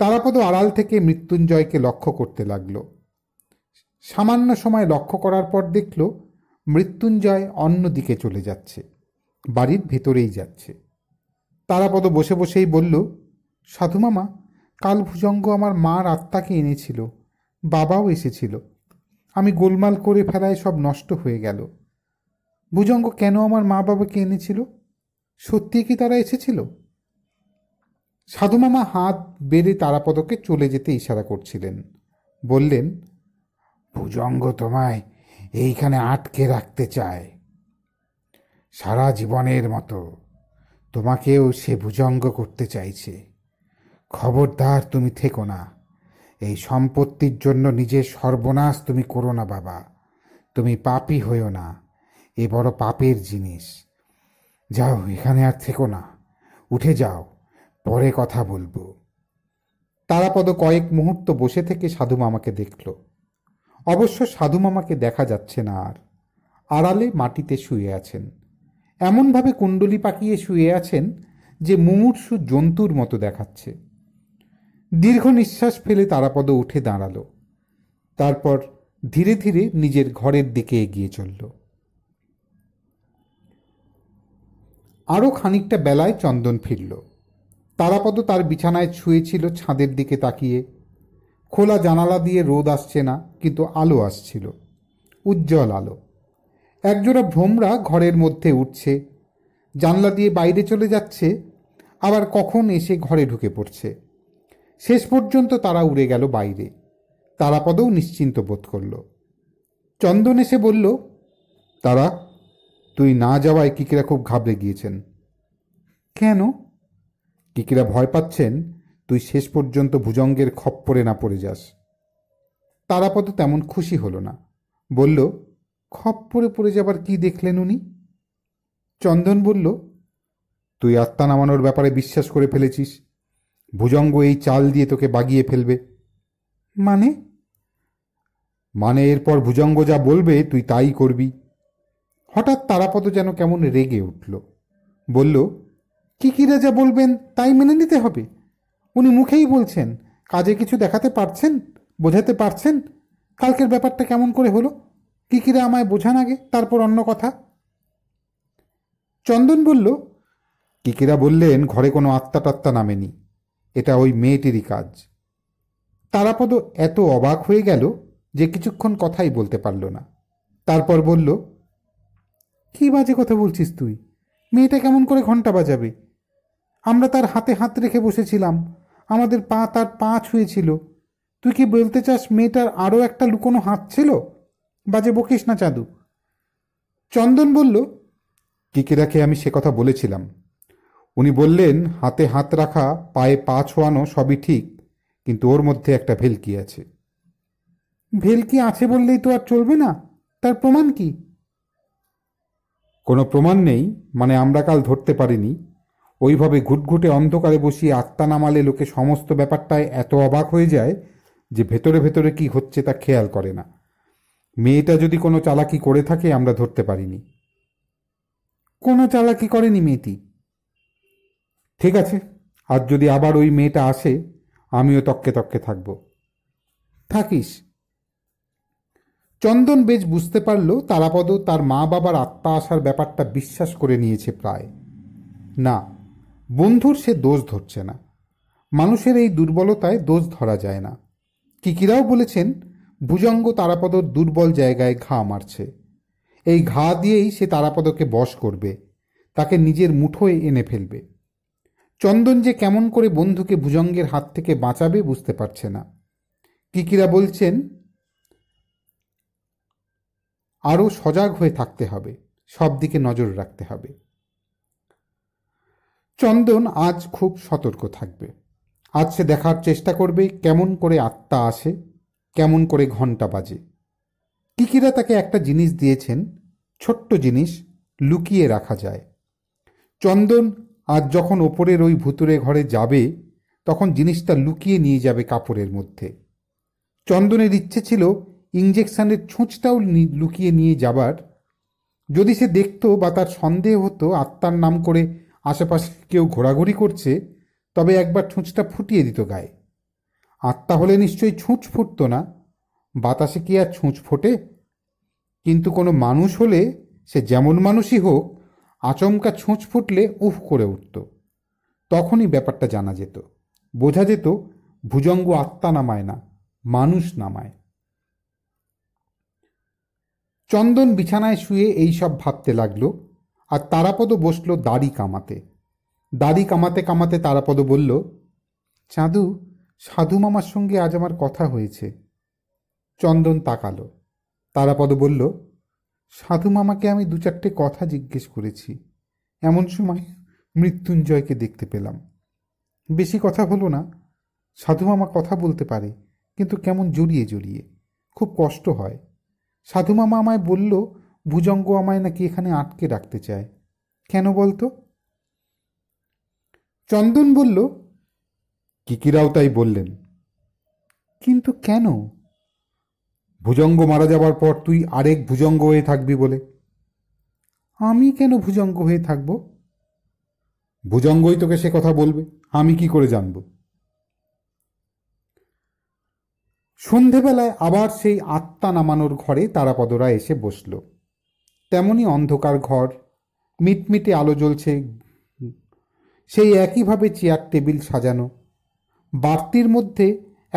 তারাপদ আড়াল থেকে মৃত্যুঞ্জয়কে লক্ষ্য করতে লাগল সামান্য সময় লক্ষ্য করার পর দেখল মৃত্যুঞ্জয় অন্য দিকে চলে যাচ্ছে বাড়ির ভেতরেই যাচ্ছে তারাপদ বসে বসেই বলল সাধুমামা কাল ভুজঙ্গ আমার মার আত্মাকে এনেছিল বাবাও এসেছিল আমি গোলমাল করে ফেলায় সব নষ্ট হয়ে গেল ভুজঙ্গ কেন আমার মা বাবাকে এনেছিল সত্যি কি তারা এসেছিল সাধুমামা হাত বেড়ে তারাপদকে চলে যেতে ইশারা করছিলেন বললেন ভুজঙ্গ তোমায় এইখানে আটকে রাখতে চায় সারা জীবনের মতো তোমাকেও সে ভুজঙ্গ করতে চাইছে খবরদার তুমি থেকো না এই সম্পত্তির জন্য নিজের সর্বনাশ তুমি করো না বাবা তুমি পাপি হইও না এ বড় পাপের জিনিস যাও এখানে আর থেকো না উঠে যাও পরে কথা বলবো তারাপদ কয়েক মুহূর্ত বসে থেকে সাধু মামাকে দেখল অবশ্য সাধু মামাকে দেখা যাচ্ছে না আর আড়ালে মাটিতে শুয়ে আছেন এমনভাবে কুণ্ডলি পাকিয়ে শুয়ে আছেন যে মুমূর্ষু জন্তুর মতো দেখাচ্ছে দীর্ঘ নিঃশ্বাস ফেলে তারাপদ উঠে দাঁড়ালো তারপর ধীরে ধীরে নিজের ঘরের দিকে এগিয়ে চলল আরও খানিকটা বেলায় চন্দন ফিরল তারাপদ তার বিছানায় ছুঁয়েছিল ছাদের দিকে তাকিয়ে খোলা জানালা দিয়ে রোদ আসছে না কিন্তু আলো আসছিল উজ্জ্বল আলো একজোড়া ভ্রমরা ঘরের মধ্যে উঠছে জানলা দিয়ে বাইরে চলে যাচ্ছে আবার কখন এসে ঘরে ঢুকে পড়ছে শেষ পর্যন্ত তারা উড়ে গেল বাইরে তারাপদও নিশ্চিন্ত বোধ করল চন্দন এসে বলল তারা তুই না যাওয়ায় কিকিরা খুব ঘাবড়ে গিয়েছেন কেন টিকিরা ভয় পাচ্ছেন তুই শেষ পর্যন্ত ভুজঙ্গের খপ্পরে না পড়ে যাস তারাপদ তেমন খুশি হলো না বলল খপ্পরে পড়ে যাবার কি দেখলেন উনি চন্দন বলল তুই আত্মা নামানোর ব্যাপারে বিশ্বাস করে ফেলেছিস ভুজঙ্গ এই চাল দিয়ে তোকে বাগিয়ে ফেলবে মানে মানে এরপর ভুজঙ্গ যা বলবে তুই তাই করবি হঠাৎ তারাপদ যেন কেমন রেগে উঠল বলল কি কী রাজা বলবেন তাই মেনে নিতে হবে উনি মুখেই বলছেন কাজে কিছু দেখাতে পারছেন বোঝাতে পারছেন কালকের ব্যাপারটা কেমন করে হলো কী কীরা আমায় বোঝান আগে তারপর অন্য কথা চন্দন বলল কিকিরা বললেন ঘরে কোনো আত্মা টাত্মা নামেনি এটা ওই মেয়েটিরই কাজ তারাপদ এত অবাক হয়ে গেল যে কিছুক্ষণ কথাই বলতে পারল না তারপর বলল কি বাজে কথা বলছিস তুই মেয়েটা কেমন করে ঘন্টা বাজাবে আমরা তার হাতে হাত রেখে বসেছিলাম আমাদের পা তার পা ছুঁয়েছিল তুই কি বলতে চাস মেয়েটার আরও একটা লুকোনো হাত ছিল বাজে বকিস না চাঁদু চন্দন বলল কিকিরাকে আমি সে কথা বলেছিলাম উনি বললেন হাতে হাত রাখা পায়ে পা ছোঁয়ানো সবই ঠিক কিন্তু ওর মধ্যে একটা ভেলকি আছে ভেলকি আছে বললেই তো আর চলবে না তার প্রমাণ কি কোনো প্রমাণ নেই মানে আমরা কাল ধরতে পারিনি ওইভাবে ঘুটঘুটে অন্ধকারে বসিয়ে আত্মা নামালে লোকে সমস্ত ব্যাপারটায় এত অবাক হয়ে যায় যে ভেতরে ভেতরে কি হচ্ছে তা খেয়াল করে না মেয়েটা যদি কোনো চালাকি করে থাকে আমরা ধরতে পারিনি কোনো চালাকি করেনি মেয়েটি ঠিক আছে আর যদি আবার ওই মেয়েটা আসে আমিও তককে তককে থাকব থাকিস চন্দন বেশ বুঝতে পারল তারাপদ তার মা বাবার আত্মা আসার ব্যাপারটা বিশ্বাস করে নিয়েছে প্রায় না বন্ধুর সে দোষ ধরছে না মানুষের এই দুর্বলতায় দোষ ধরা যায় না কিকিরাও বলেছেন ভুজঙ্গ তারাপদর দুর্বল জায়গায় ঘা মারছে এই ঘা দিয়েই সে তারাপদকে বশ করবে তাকে নিজের মুঠোয় এনে ফেলবে চন্দন যে কেমন করে বন্ধুকে ভুজঙ্গের হাত থেকে বাঁচাবে বুঝতে পারছে না কিকিরা বলছেন আরও সজাগ হয়ে থাকতে হবে সব দিকে নজর রাখতে হবে চন্দন আজ খুব সতর্ক থাকবে আজ সে দেখার চেষ্টা করবে কেমন করে আত্মা আসে কেমন করে ঘন্টা বাজে টিকিরা তাকে একটা জিনিস দিয়েছেন ছোট্ট জিনিস লুকিয়ে রাখা যায় চন্দন আজ যখন ওপরের ওই ভুতুরে ঘরে যাবে তখন জিনিসটা লুকিয়ে নিয়ে যাবে কাপড়ের মধ্যে চন্দনের ইচ্ছে ছিল ইঞ্জেকশানের ছুঁচটাও লুকিয়ে নিয়ে যাবার যদি সে দেখত বা তার সন্দেহ হতো আত্মার নাম করে আশেপাশে কেউ ঘোরাঘুরি করছে তবে একবার ছুঁচটা ফুটিয়ে দিত গায়ে আত্মা হলে নিশ্চয়ই ছুঁচ ফুটত না বাতাসে কি আর ছুঁচ ফোটে কিন্তু কোনো মানুষ হলে সে যেমন মানুষই হোক আচমকা ছুঁচ ফুটলে উফ করে উঠত তখনই ব্যাপারটা জানা যেত বোঝা যেত ভুজঙ্গ আত্মা নামায় না মানুষ নামায় চন্দন বিছানায় শুয়ে এই সব ভাবতে লাগলো আর তারাপদ বসল দাড়ি কামাতে দাড়ি কামাতে কামাতে তারাপদ বলল চাঁদু সাধু মামার সঙ্গে আজ আমার কথা হয়েছে চন্দন তাকালো তারাপদ বলল সাধু মামাকে আমি দু চারটে কথা জিজ্ঞেস করেছি এমন সময় মৃত্যুঞ্জয়কে দেখতে পেলাম বেশি কথা হলো না সাধু মামা কথা বলতে পারে কিন্তু কেমন জড়িয়ে জড়িয়ে খুব কষ্ট হয় সাধু মামা আমায় বলল ভুজঙ্গ আমায় নাকি এখানে আটকে রাখতে চায় কেন বলতো চন্দন বলল কিকিরাও তাই বললেন কিন্তু কেন ভুজঙ্গ মারা যাবার পর তুই আরেক ভুজঙ্গ হয়ে থাকবি বলে আমি কেন ভুজঙ্গ হয়ে থাকব ভুজঙ্গই তোকে সে কথা বলবে আমি কি করে জানব সন্ধেবেলায় আবার সেই আত্মা নামানোর ঘরে তারাপদরা এসে বসলো তেমনই অন্ধকার ঘর মিটমিটে আলো জ্বলছে সেই একইভাবে চেয়ার টেবিল সাজানো বাড়তির মধ্যে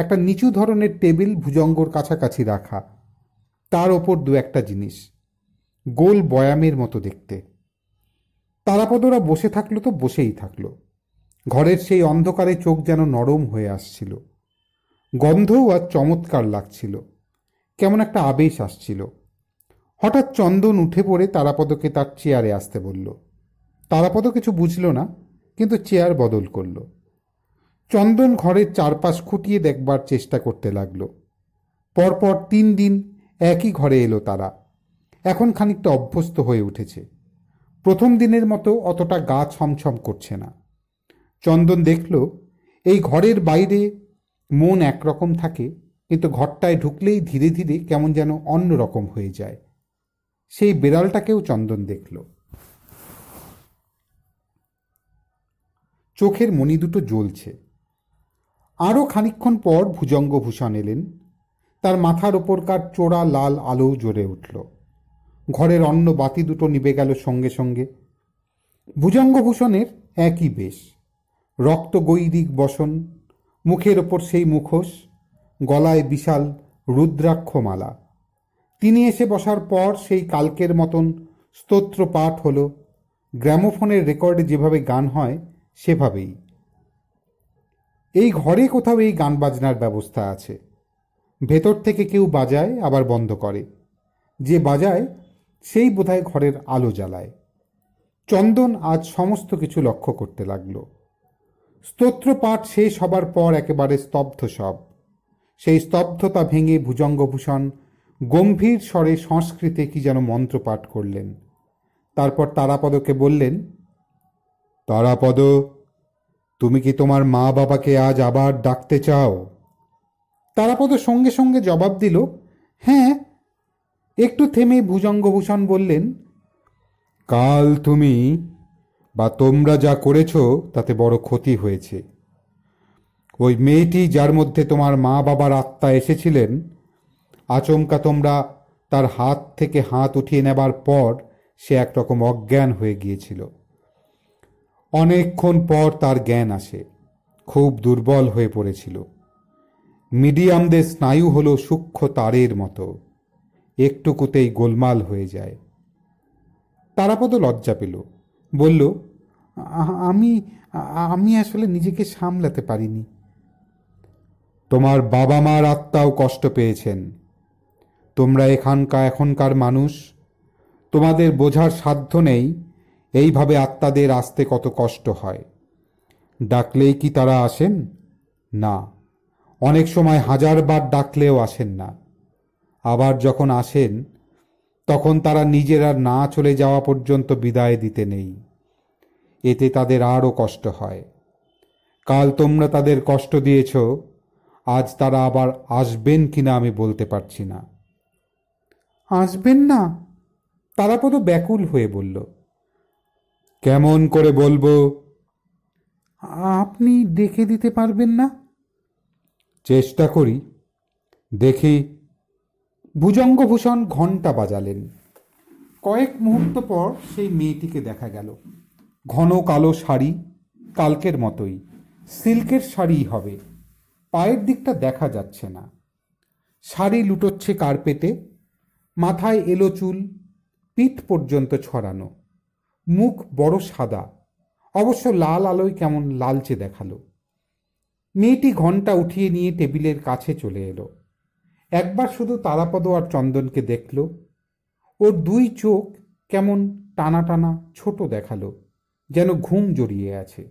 একটা নিচু ধরনের টেবিল ভুজঙ্গর কাছাকাছি রাখা তার ওপর দু একটা জিনিস গোল বয়ামের মতো দেখতে তারাপদরা বসে থাকলো তো বসেই থাকলো ঘরের সেই অন্ধকারে চোখ যেন নরম হয়ে আসছিল গন্ধও আর চমৎকার লাগছিল কেমন একটা আবেশ আসছিল হঠাৎ চন্দন উঠে পড়ে তারাপদকে তার চেয়ারে আসতে বলল তারাপদ কিছু বুঝল না কিন্তু চেয়ার বদল করল চন্দন ঘরের চারপাশ খুঁটিয়ে দেখবার চেষ্টা করতে লাগল পরপর তিন দিন একই ঘরে এলো তারা এখন খানিকটা অভ্যস্ত হয়ে উঠেছে প্রথম দিনের মতো অতটা গা ছমছম করছে না চন্দন দেখল এই ঘরের বাইরে মন একরকম থাকে কিন্তু ঘরটায় ঢুকলেই ধীরে ধীরে কেমন যেন অন্য রকম হয়ে যায় সেই বেড়ালটাকেও চন্দন দেখল চোখের মণি দুটো জ্বলছে আরও খানিক্ষণ পর ভুজঙ্গভূষণ এলেন তার মাথার ওপরকার চোরা লাল আলো জ্বরে উঠল ঘরের অন্য বাতি দুটো নিবে গেল সঙ্গে সঙ্গে ভুজঙ্গভূষণের একই বেশ রক্ত গৈরিক বসন মুখের ওপর সেই মুখোশ গলায় বিশাল রুদ্রাক্ষমালা তিনি এসে বসার পর সেই কালকের মতন স্তোত্র পাঠ হল গ্রামোফোনের রেকর্ডে যেভাবে গান হয় সেভাবেই এই ঘরে কোথাও এই গান বাজনার ব্যবস্থা আছে ভেতর থেকে কেউ বাজায় আবার বন্ধ করে যে বাজায় সেই বোধহয় ঘরের আলো জ্বালায় চন্দন আজ সমস্ত কিছু লক্ষ্য করতে লাগল স্তোত্র পাঠ শেষ হবার পর একেবারে স্তব্ধ সব সেই স্তব্ধতা ভেঙে ভুজঙ্গভূষণ গম্ভীর স্বরে সংস্কৃতে কি যেন মন্ত্র পাঠ করলেন তারপর তারাপদকে বললেন তারাপদ তুমি কি তোমার মা বাবাকে আজ আবার ডাকতে চাও তারাপদ সঙ্গে সঙ্গে জবাব দিল হ্যাঁ একটু থেমে ভুজঙ্গভূষণ বললেন কাল তুমি বা তোমরা যা করেছ তাতে বড় ক্ষতি হয়েছে ওই মেয়েটি যার মধ্যে তোমার মা বাবার আত্মা এসেছিলেন আচমকা তোমরা তার হাত থেকে হাত উঠিয়ে নেবার পর সে একরকম অজ্ঞান হয়ে গিয়েছিল অনেকক্ষণ পর তার জ্ঞান আসে খুব দুর্বল হয়ে পড়েছিল মিডিয়ামদের স্নায়ু হল সূক্ষ্ম তারের মতো একটুকুতেই গোলমাল হয়ে যায় তারাপদ লজ্জা পেল বলল আমি আমি আসলে নিজেকে সামলাতে পারিনি তোমার বাবা মার আত্মাও কষ্ট পেয়েছেন তোমরা এখানকার এখনকার মানুষ তোমাদের বোঝার সাধ্য নেই এইভাবে আত্মাদের আসতে কত কষ্ট হয় ডাকলেই কি তারা আসেন না অনেক সময় হাজারবার ডাকলেও আসেন না আবার যখন আসেন তখন তারা নিজেরা না চলে যাওয়া পর্যন্ত বিদায় দিতে নেই এতে তাদের আরও কষ্ট হয় কাল তোমরা তাদের কষ্ট দিয়েছ আজ তারা আবার আসবেন কিনা আমি বলতে পারছি না আসবেন না তারাপদ ব্যাকুল হয়ে বলল কেমন করে বলবো আপনি দেখে দিতে পারবেন না চেষ্টা করি দেখি ভুজঙ্গভূষণ ঘণ্টা বাজালেন কয়েক মুহূর্ত পর সেই মেয়েটিকে দেখা গেল ঘন কালো শাড়ি কালকের মতোই সিল্কের শাড়িই হবে পায়ের দিকটা দেখা যাচ্ছে না শাড়ি লুটোচ্ছে কার্পেটে মাথায় এলো চুল পিঠ পর্যন্ত ছড়ানো মুখ বড় সাদা অবশ্য লাল আলোয় কেমন লালচে দেখালো মেয়েটি ঘন্টা উঠিয়ে নিয়ে টেবিলের কাছে চলে এলো একবার শুধু তারাপদ আর চন্দনকে দেখল ওর দুই চোখ কেমন টানা টানা ছোট দেখালো যেন ঘুম জড়িয়ে আছে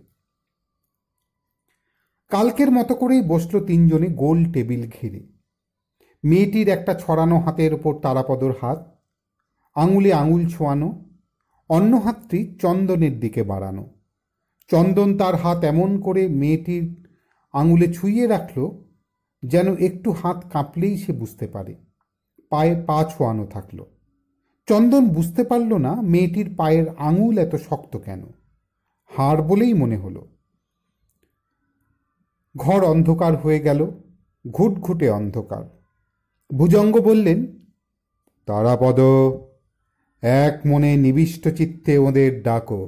কালকের মতো করেই বসল তিনজনে গোল টেবিল ঘিরে মেয়েটির একটা ছড়ানো হাতের ওপর তারাপদর হাত আঙুলে আঙুল ছোঁয়ানো অন্য হাতটি চন্দনের দিকে বাড়ানো চন্দন তার হাত এমন করে মেয়েটির আঙুলে ছুঁয়ে রাখল যেন একটু হাত কাঁপলেই সে বুঝতে পারে পায়ে পা ছোঁয়ানো থাকল চন্দন বুঝতে পারল না মেয়েটির পায়ের আঙুল এত শক্ত কেন হাড় বলেই মনে হলো ঘর অন্ধকার হয়ে গেল ঘুটঘুটে অন্ধকার ভুজঙ্গ বললেন তারাপদ এক মনে নিবিষ্ট চিত্তে ওদের ডাকো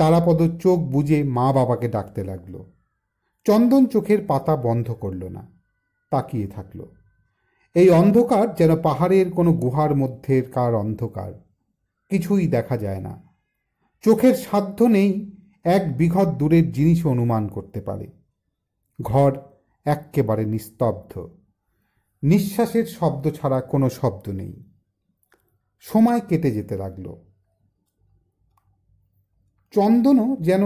তারাপদ চোখ বুঝে মা বাবাকে ডাকতে লাগলো চন্দন চোখের পাতা বন্ধ করল না তাকিয়ে থাকল এই অন্ধকার যেন পাহাড়ের কোনো গুহার মধ্যের কার অন্ধকার কিছুই দেখা যায় না চোখের সাধ্য নেই এক বিঘত দূরের জিনিস অনুমান করতে পারে ঘর এক্কেবারে নিস্তব্ধ নিঃশ্বাসের শব্দ ছাড়া কোনো শব্দ নেই সময় কেটে যেতে লাগল চন্দনও যেন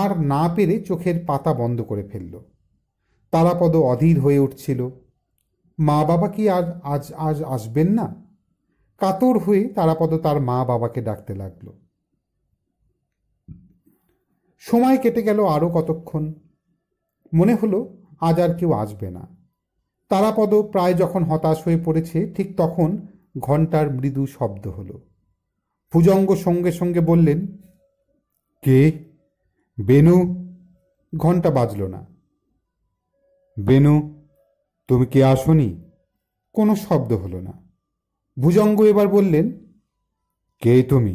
আর না পেরে চোখের পাতা বন্ধ করে ফেলল তারাপদ অধীর হয়ে উঠছিল মা বাবা কি আর আজ আজ আসবেন না কাতর হয়ে তারাপদ তার মা বাবাকে ডাকতে লাগল সময় কেটে গেল আরও কতক্ষণ মনে হলো আজ আর কেউ আসবে না তারাপদ প্রায় যখন হতাশ হয়ে পড়েছে ঠিক তখন ঘন্টার মৃদু শব্দ হল ভুজঙ্গ সঙ্গে সঙ্গে বললেন কে বেনু ঘন্টা বাজল না বেনু তুমি কি আসনি কোনো শব্দ হলো না ভুজঙ্গ এবার বললেন কে তুমি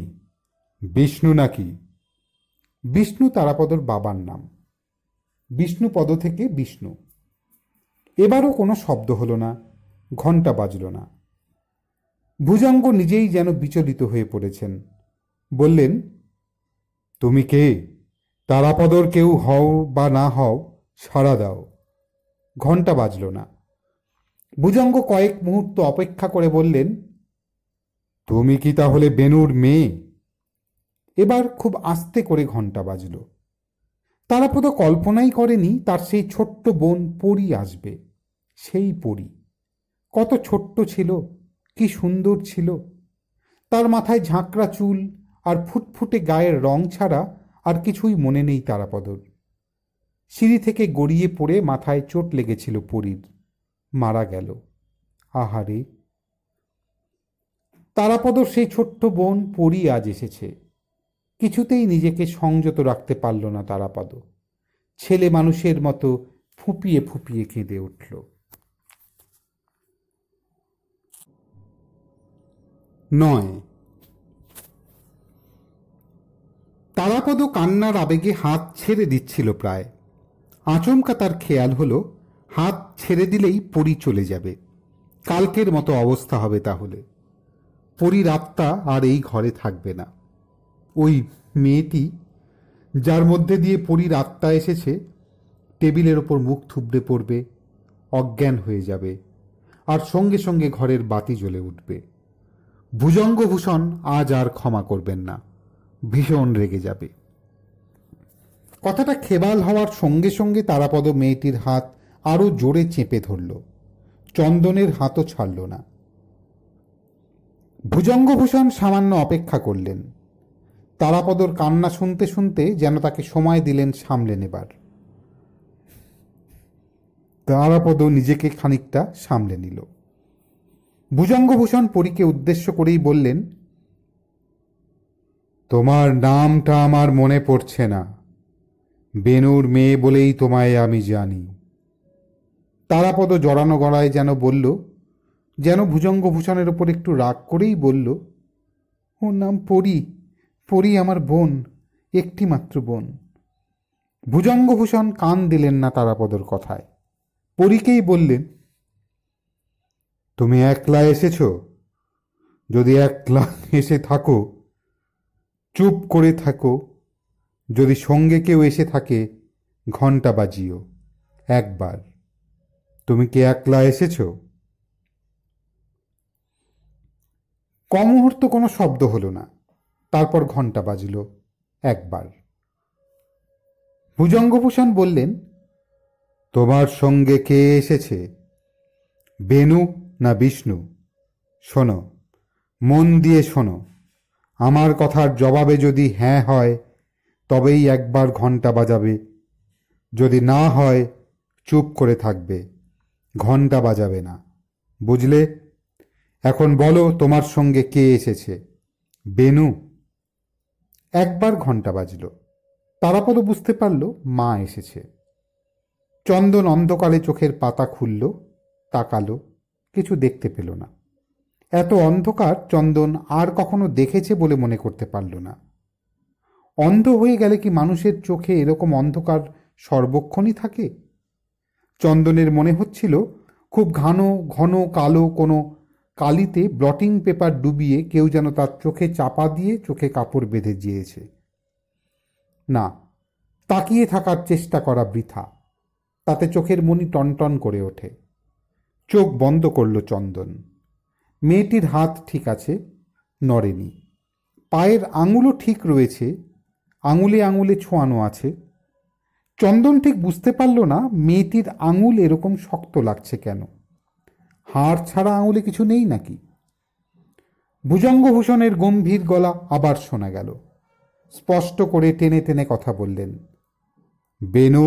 বিষ্ণু নাকি বিষ্ণু তারাপদর বাবার নাম বিষ্ণু পদ থেকে বিষ্ণু এবারও কোনো শব্দ হলো না ঘণ্টা বাজল না ভুজঙ্গ নিজেই যেন বিচলিত হয়ে পড়েছেন বললেন তুমি কে তারাপদর কেউ হও বা না হও সাড়া দাও ঘণ্টা বাজল না ভুজঙ্গ কয়েক মুহূর্ত অপেক্ষা করে বললেন তুমি কি তাহলে বেনুর মেয়ে এবার খুব আস্তে করে ঘণ্টা বাজলো তারাপদ কল্পনাই করেনি তার সেই ছোট্ট বোন পরী আসবে সেই পরী কত ছোট্ট ছিল কি সুন্দর ছিল তার মাথায় ঝাঁকড়া চুল আর ফুটফুটে গায়ের রং ছাড়া আর কিছুই মনে নেই তারাপদর সিঁড়ি থেকে গড়িয়ে পড়ে মাথায় চোট লেগেছিল পরীর মারা গেল আহারে তারাপদর সেই ছোট্ট বোন পরী আজ এসেছে কিছুতেই নিজেকে সংযত রাখতে পারল না তারাপদ ছেলে মানুষের মতো ফুপিয়ে ফুপিয়ে কেঁদে উঠল নয় তারাপদ কান্নার আবেগে হাত ছেড়ে দিচ্ছিল প্রায় আচমকা তার খেয়াল হলো হাত ছেড়ে দিলেই পরি চলে যাবে কালকের মতো অবস্থা হবে তাহলে পরি রাত্তা আর এই ঘরে থাকবে না ওই মেয়েটি যার মধ্যে দিয়ে পরীর আত্মা এসেছে টেবিলের ওপর মুখ থুবড়ে পড়বে অজ্ঞান হয়ে যাবে আর সঙ্গে সঙ্গে ঘরের বাতি জ্বলে উঠবে ভুজঙ্গভূষণ আজ আর ক্ষমা করবেন না ভীষণ রেগে যাবে কথাটা খেবাল হওয়ার সঙ্গে সঙ্গে তারাপদ মেয়েটির হাত আরও জোরে চেপে ধরল চন্দনের হাতও ছাড়ল না ভুজঙ্গভূষণ সামান্য অপেক্ষা করলেন তারাপদর কান্না শুনতে শুনতে যেন তাকে সময় দিলেন সামলে নেবার তারাপদ নিজেকে খানিকটা সামলে নিল ভুজঙ্গভূষণ পরীকে উদ্দেশ্য করেই বললেন তোমার নামটা আমার মনে পড়ছে না বেনুর মেয়ে বলেই তোমায় আমি জানি তারাপদ জড়ানো গড়ায় যেন বলল যেন ভুজঙ্গভূষণের ওপর একটু রাগ করেই বলল ওর নাম পরী পরি আমার বোন একটি মাত্র বোন ভুজঙ্গভূষণ কান দিলেন না তারাপদর কথায় পরীকেই বললেন তুমি একলা এসেছ যদি একলা এসে থাকো চুপ করে থাকো যদি সঙ্গে কেউ এসে থাকে ঘন্টা বাজিও একবার তুমি কি একলা এসেছ কমুহূর্ত কোনো শব্দ হলো না তারপর ঘন্টা বাজিল একবার ভুজঙ্গভূষণ বললেন তোমার সঙ্গে কে এসেছে বেনু না বিষ্ণু শোনো মন দিয়ে শোনো আমার কথার জবাবে যদি হ্যাঁ হয় তবেই একবার ঘন্টা বাজাবে যদি না হয় চুপ করে থাকবে ঘন্টা বাজাবে না বুঝলে এখন বলো তোমার সঙ্গে কে এসেছে বেনু একবার ঘন্টা বাজল তারাপদ বুঝতে পারল মা এসেছে চন্দন অন্ধকালে চোখের পাতা খুলল তাকালো কিছু দেখতে পেল না এত অন্ধকার চন্দন আর কখনো দেখেছে বলে মনে করতে পারল না অন্ধ হয়ে গেলে কি মানুষের চোখে এরকম অন্ধকার সর্বক্ষণই থাকে চন্দনের মনে হচ্ছিল খুব ঘন ঘন কালো কোনো কালিতে ব্লটিং পেপার ডুবিয়ে কেউ যেন তার চোখে চাপা দিয়ে চোখে কাপড় বেঁধে দিয়েছে না তাকিয়ে থাকার চেষ্টা করা বৃথা তাতে চোখের মনি টনটন করে ওঠে চোখ বন্ধ করল চন্দন মেয়েটির হাত ঠিক আছে নড়েনি পায়ের আঙুলও ঠিক রয়েছে আঙুলে আঙুলে ছোঁয়ানো আছে চন্দন ঠিক বুঝতে পারল না মেয়েটির আঙুল এরকম শক্ত লাগছে কেন হাড় ছাড়া আঙুলে কিছু নেই নাকি ভুজঙ্গভূষণের গম্ভীর গলা আবার শোনা গেল স্পষ্ট করে টেনে টেনে কথা বললেন বেনু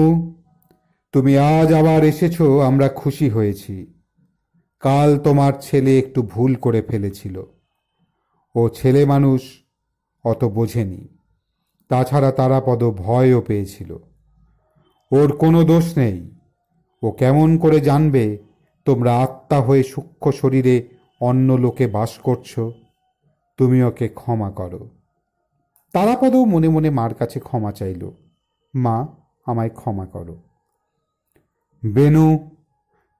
তুমি আজ আবার এসেছ আমরা খুশি হয়েছি কাল তোমার ছেলে একটু ভুল করে ফেলেছিল ও ছেলে মানুষ অত বোঝেনি তাছাড়া তারা পদ ভয়ও পেয়েছিল ওর কোনো দোষ নেই ও কেমন করে জানবে তোমরা আত্মা হয়ে সূক্ষ্ম শরীরে অন্য লোকে বাস করছ তুমি ওকে ক্ষমা করো তারাপদও মনে মনে মার কাছে ক্ষমা চাইল মা আমায় ক্ষমা করো বেনু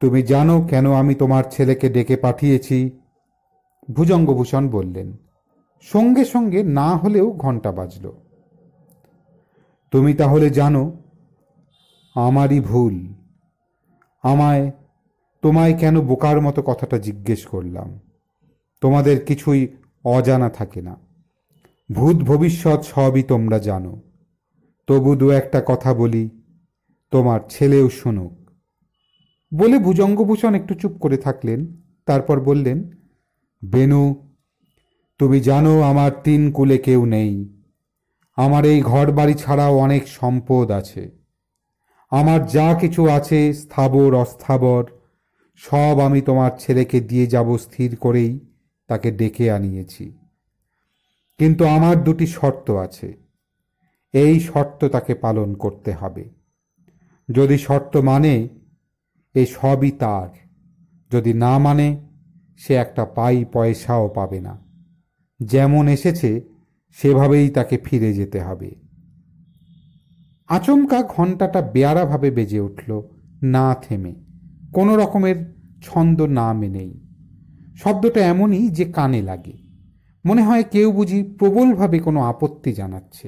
তুমি জানো কেন আমি তোমার ছেলেকে ডেকে পাঠিয়েছি ভুজঙ্গভূষণ বললেন সঙ্গে সঙ্গে না হলেও ঘন্টা বাজল তুমি তাহলে জানো আমারই ভুল আমায় তোমায় কেন বোকার মতো কথাটা জিজ্ঞেস করলাম তোমাদের কিছুই অজানা থাকে না ভূত ভবিষ্যৎ সবই তোমরা জানো তবু দু একটা কথা বলি তোমার ছেলেও শুনুক বলে ভুজঙ্গভূষণ একটু চুপ করে থাকলেন তারপর বললেন বেনু তুমি জানো আমার তিন কুলে কেউ নেই আমার এই ঘর বাড়ি ছাড়াও অনেক সম্পদ আছে আমার যা কিছু আছে স্থাবর অস্থাবর সব আমি তোমার ছেলেকে দিয়ে যাব স্থির করেই তাকে ডেকে আনিয়েছি কিন্তু আমার দুটি শর্ত আছে এই শর্ত তাকে পালন করতে হবে যদি শর্ত মানে এ সবই তার যদি না মানে সে একটা পাই পয়সাও পাবে না যেমন এসেছে সেভাবেই তাকে ফিরে যেতে হবে আচমকা ঘণ্টাটা বেয়ারাভাবে বেজে উঠল না থেমে কোনো রকমের ছন্দ না মেনেই শব্দটা এমনই যে কানে লাগে মনে হয় কেউ বুঝি প্রবলভাবে কোনো আপত্তি জানাচ্ছে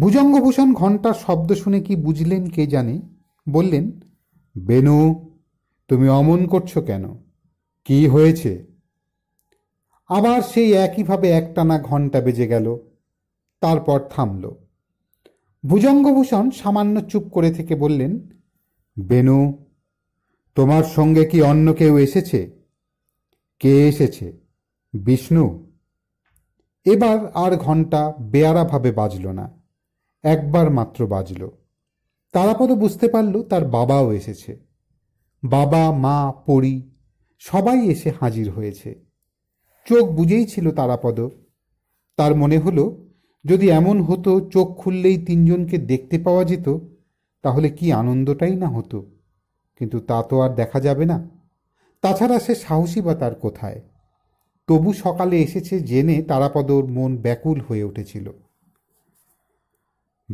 ভুজঙ্গভূষণ ঘণ্টার শব্দ শুনে কি বুঝলেন কে জানে বললেন বেনু তুমি অমন করছো কেন কি হয়েছে আবার সেই একইভাবে একটানা ঘন্টা বেজে গেল তারপর থামল ভুজঙ্গভূষণ সামান্য চুপ করে থেকে বললেন বেনু তোমার সঙ্গে কি অন্য কেউ এসেছে কে এসেছে বিষ্ণু এবার আর ঘন্টা বেয়ারাভাবে বাজল না একবার মাত্র বাজল তারাপদ বুঝতে পারল তার বাবাও এসেছে বাবা মা পড়ি সবাই এসে হাজির হয়েছে চোখ বুঝেই ছিল তারাপদ তার মনে হলো যদি এমন হতো চোখ খুললেই তিনজনকে দেখতে পাওয়া যেত তাহলে কি আনন্দটাই না হতো কিন্তু তা তো আর দেখা যাবে না তাছাড়া সে সাহসী বা তার কোথায় তবু সকালে এসেছে জেনে তারাপদর মন ব্যাকুল হয়ে উঠেছিল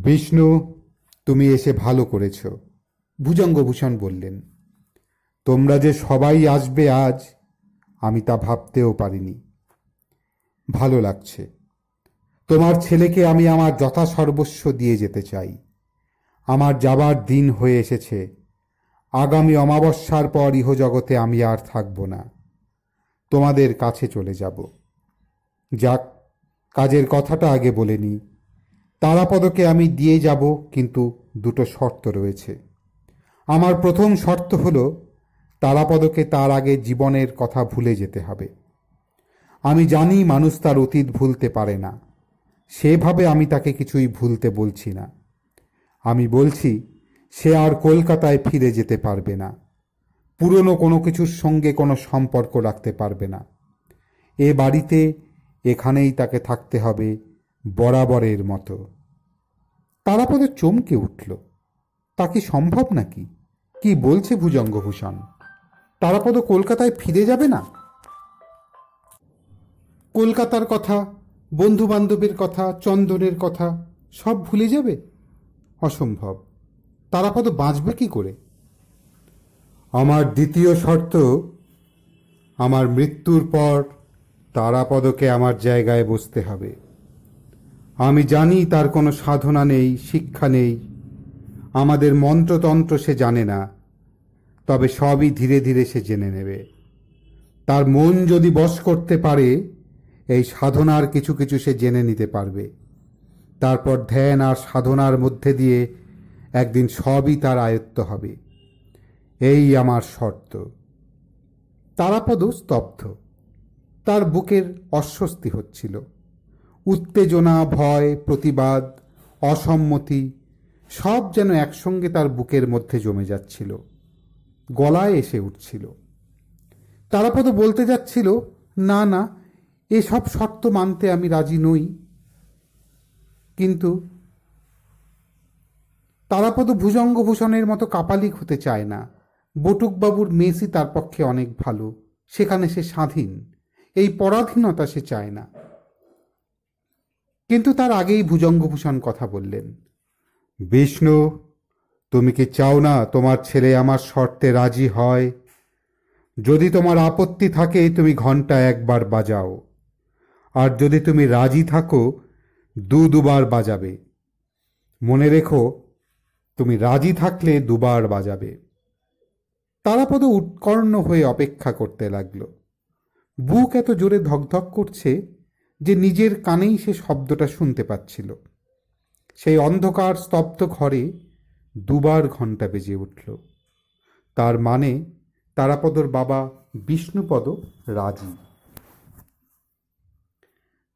বিষ্ণু তুমি এসে ভালো করেছ ভুজঙ্গভূষণ বললেন তোমরা যে সবাই আসবে আজ আমি তা ভাবতেও পারিনি ভালো লাগছে তোমার ছেলেকে আমি আমার যথাসর্বস্ব দিয়ে যেতে চাই আমার যাবার দিন হয়ে এসেছে আগামী অমাবস্যার পর ইহজগতে আমি আর থাকব না তোমাদের কাছে চলে যাব যাক কাজের কথাটা আগে বলে নি তারাপদকে আমি দিয়ে যাব কিন্তু দুটো শর্ত রয়েছে আমার প্রথম শর্ত হলো তারাপদকে তার আগে জীবনের কথা ভুলে যেতে হবে আমি জানি মানুষ তার অতীত ভুলতে পারে না সেভাবে আমি তাকে কিছুই ভুলতে বলছি না আমি বলছি সে আর কলকাতায় ফিরে যেতে পারবে না পুরনো কোনো কিছুর সঙ্গে কোনো সম্পর্ক রাখতে পারবে না এ বাড়িতে এখানেই তাকে থাকতে হবে বরাবরের মতো তারাপদে চমকে উঠল তা কি সম্ভব নাকি কি বলছে ভুজঙ্গভূষণ তারাপদ কলকাতায় ফিরে যাবে না কলকাতার কথা বন্ধুবান্ধবের কথা চন্দনের কথা সব ভুলে যাবে অসম্ভব তারাপদ বাঁচবে কি করে আমার দ্বিতীয় শর্ত আমার মৃত্যুর পর তারাপদকে আমার জায়গায় বসতে হবে আমি জানি তার কোনো সাধনা নেই শিক্ষা নেই আমাদের মন্ত্রতন্ত্র সে জানে না তবে সবই ধীরে ধীরে সে জেনে নেবে তার মন যদি বশ করতে পারে এই সাধনার কিছু কিছু সে জেনে নিতে পারবে তারপর ধ্যান আর সাধনার মধ্যে দিয়ে একদিন সবই তার আয়ত্ত হবে এই আমার শর্ত তারাপদ স্তব্ধ তার বুকের অস্বস্তি হচ্ছিল উত্তেজনা ভয় প্রতিবাদ অসম্মতি সব যেন একসঙ্গে তার বুকের মধ্যে জমে যাচ্ছিল গলায় এসে উঠছিল তারাপদ বলতে যাচ্ছিল না না এসব শর্ত মানতে আমি রাজি নই কিন্তু তারাপদ ভুজঙ্গভূষণের মতো কাপালিক হতে চায় না বটুকবাবুর মেসি তার পক্ষে অনেক ভালো সেখানে সে স্বাধীন এই পরাধীনতা সে চায় না কিন্তু তার আগেই ভুজঙ্গভূষণ কথা বললেন বিষ্ণু তুমি কি চাও না তোমার ছেলে আমার শর্তে রাজি হয় যদি তোমার আপত্তি থাকে তুমি ঘন্টা একবার বাজাও আর যদি তুমি রাজি থাকো দু দুবার বাজাবে মনে রেখো তুমি রাজি থাকলে দুবার বাজাবে তারাপদ উৎকর্ণ হয়ে অপেক্ষা করতে লাগল বুক এত জোরে ধকধক করছে যে নিজের কানেই সে শব্দটা শুনতে পাচ্ছিল সেই অন্ধকার স্তব্ধ ঘরে দুবার ঘন্টা বেজে উঠল তার মানে তারাপদর বাবা বিষ্ণুপদ রাজি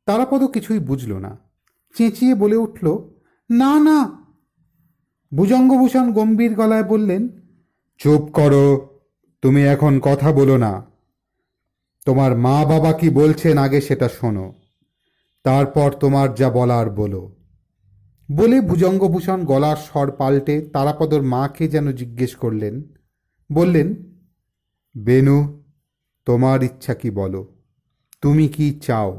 তারাপদ কিছুই বুঝল না চেঁচিয়ে বলে উঠল না না ভুজঙ্গভূষণ গম্ভীর গলায় বললেন চুপ করো তুমি এখন কথা বলো না তোমার মা বাবা কি বলছেন আগে সেটা শোনো তারপর তোমার যা বলার বলো বলে ভুজঙ্গভূষণ গলার স্বর পাল্টে তারাপদর মাকে যেন জিজ্ঞেস করলেন বললেন বেনু তোমার ইচ্ছা কি বলো তুমি কি চাও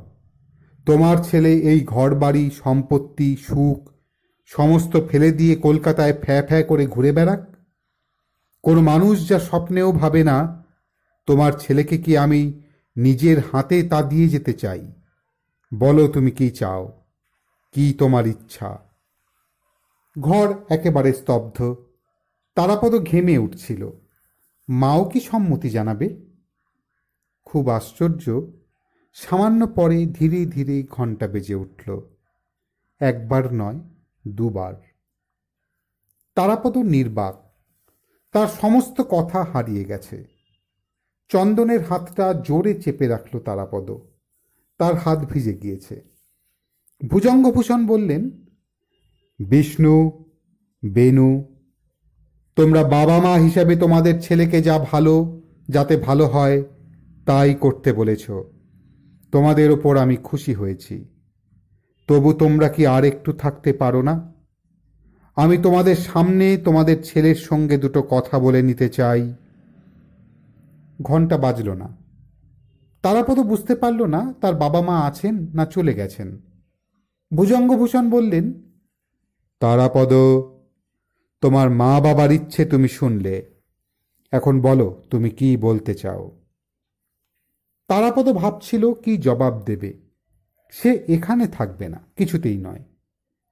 তোমার ছেলে এই ঘরবাড়ি সম্পত্তি সুখ সমস্ত ফেলে দিয়ে কলকাতায় ফ্যা ফ্যা করে ঘুরে বেড়াক কোনো মানুষ যা স্বপ্নেও ভাবে না তোমার ছেলেকে কি আমি নিজের হাতে তা দিয়ে যেতে চাই বলো তুমি কি চাও কি তোমার ইচ্ছা ঘর একেবারে স্তব্ধ তারাপদ ঘেমে উঠছিল মাও কি সম্মতি জানাবে খুব আশ্চর্য সামান্য পরে ধীরে ধীরে ঘণ্টা বেজে উঠল একবার নয় দুবার তারাপদ নির্বাক তার সমস্ত কথা হারিয়ে গেছে চন্দনের হাতটা জোরে চেপে রাখল তারাপদ তার হাত ভিজে গিয়েছে ভুজঙ্গভূষণ বললেন বিষ্ণু বেনু তোমরা বাবা মা হিসাবে তোমাদের ছেলেকে যা ভালো যাতে ভালো হয় তাই করতে বলেছো তোমাদের ওপর আমি খুশি হয়েছি তবু তোমরা কি আর একটু থাকতে পারো না আমি তোমাদের সামনে তোমাদের ছেলের সঙ্গে দুটো কথা বলে নিতে চাই ঘন্টা বাজল না তারাপদ বুঝতে পারল না তার বাবা মা আছেন না চলে গেছেন ভুজঙ্গভূষণ বললেন তারাপদ তোমার মা বাবার ইচ্ছে তুমি শুনলে এখন বলো তুমি কি বলতে চাও তারাপদ ভাবছিল কি জবাব দেবে সে এখানে থাকবে না কিছুতেই নয়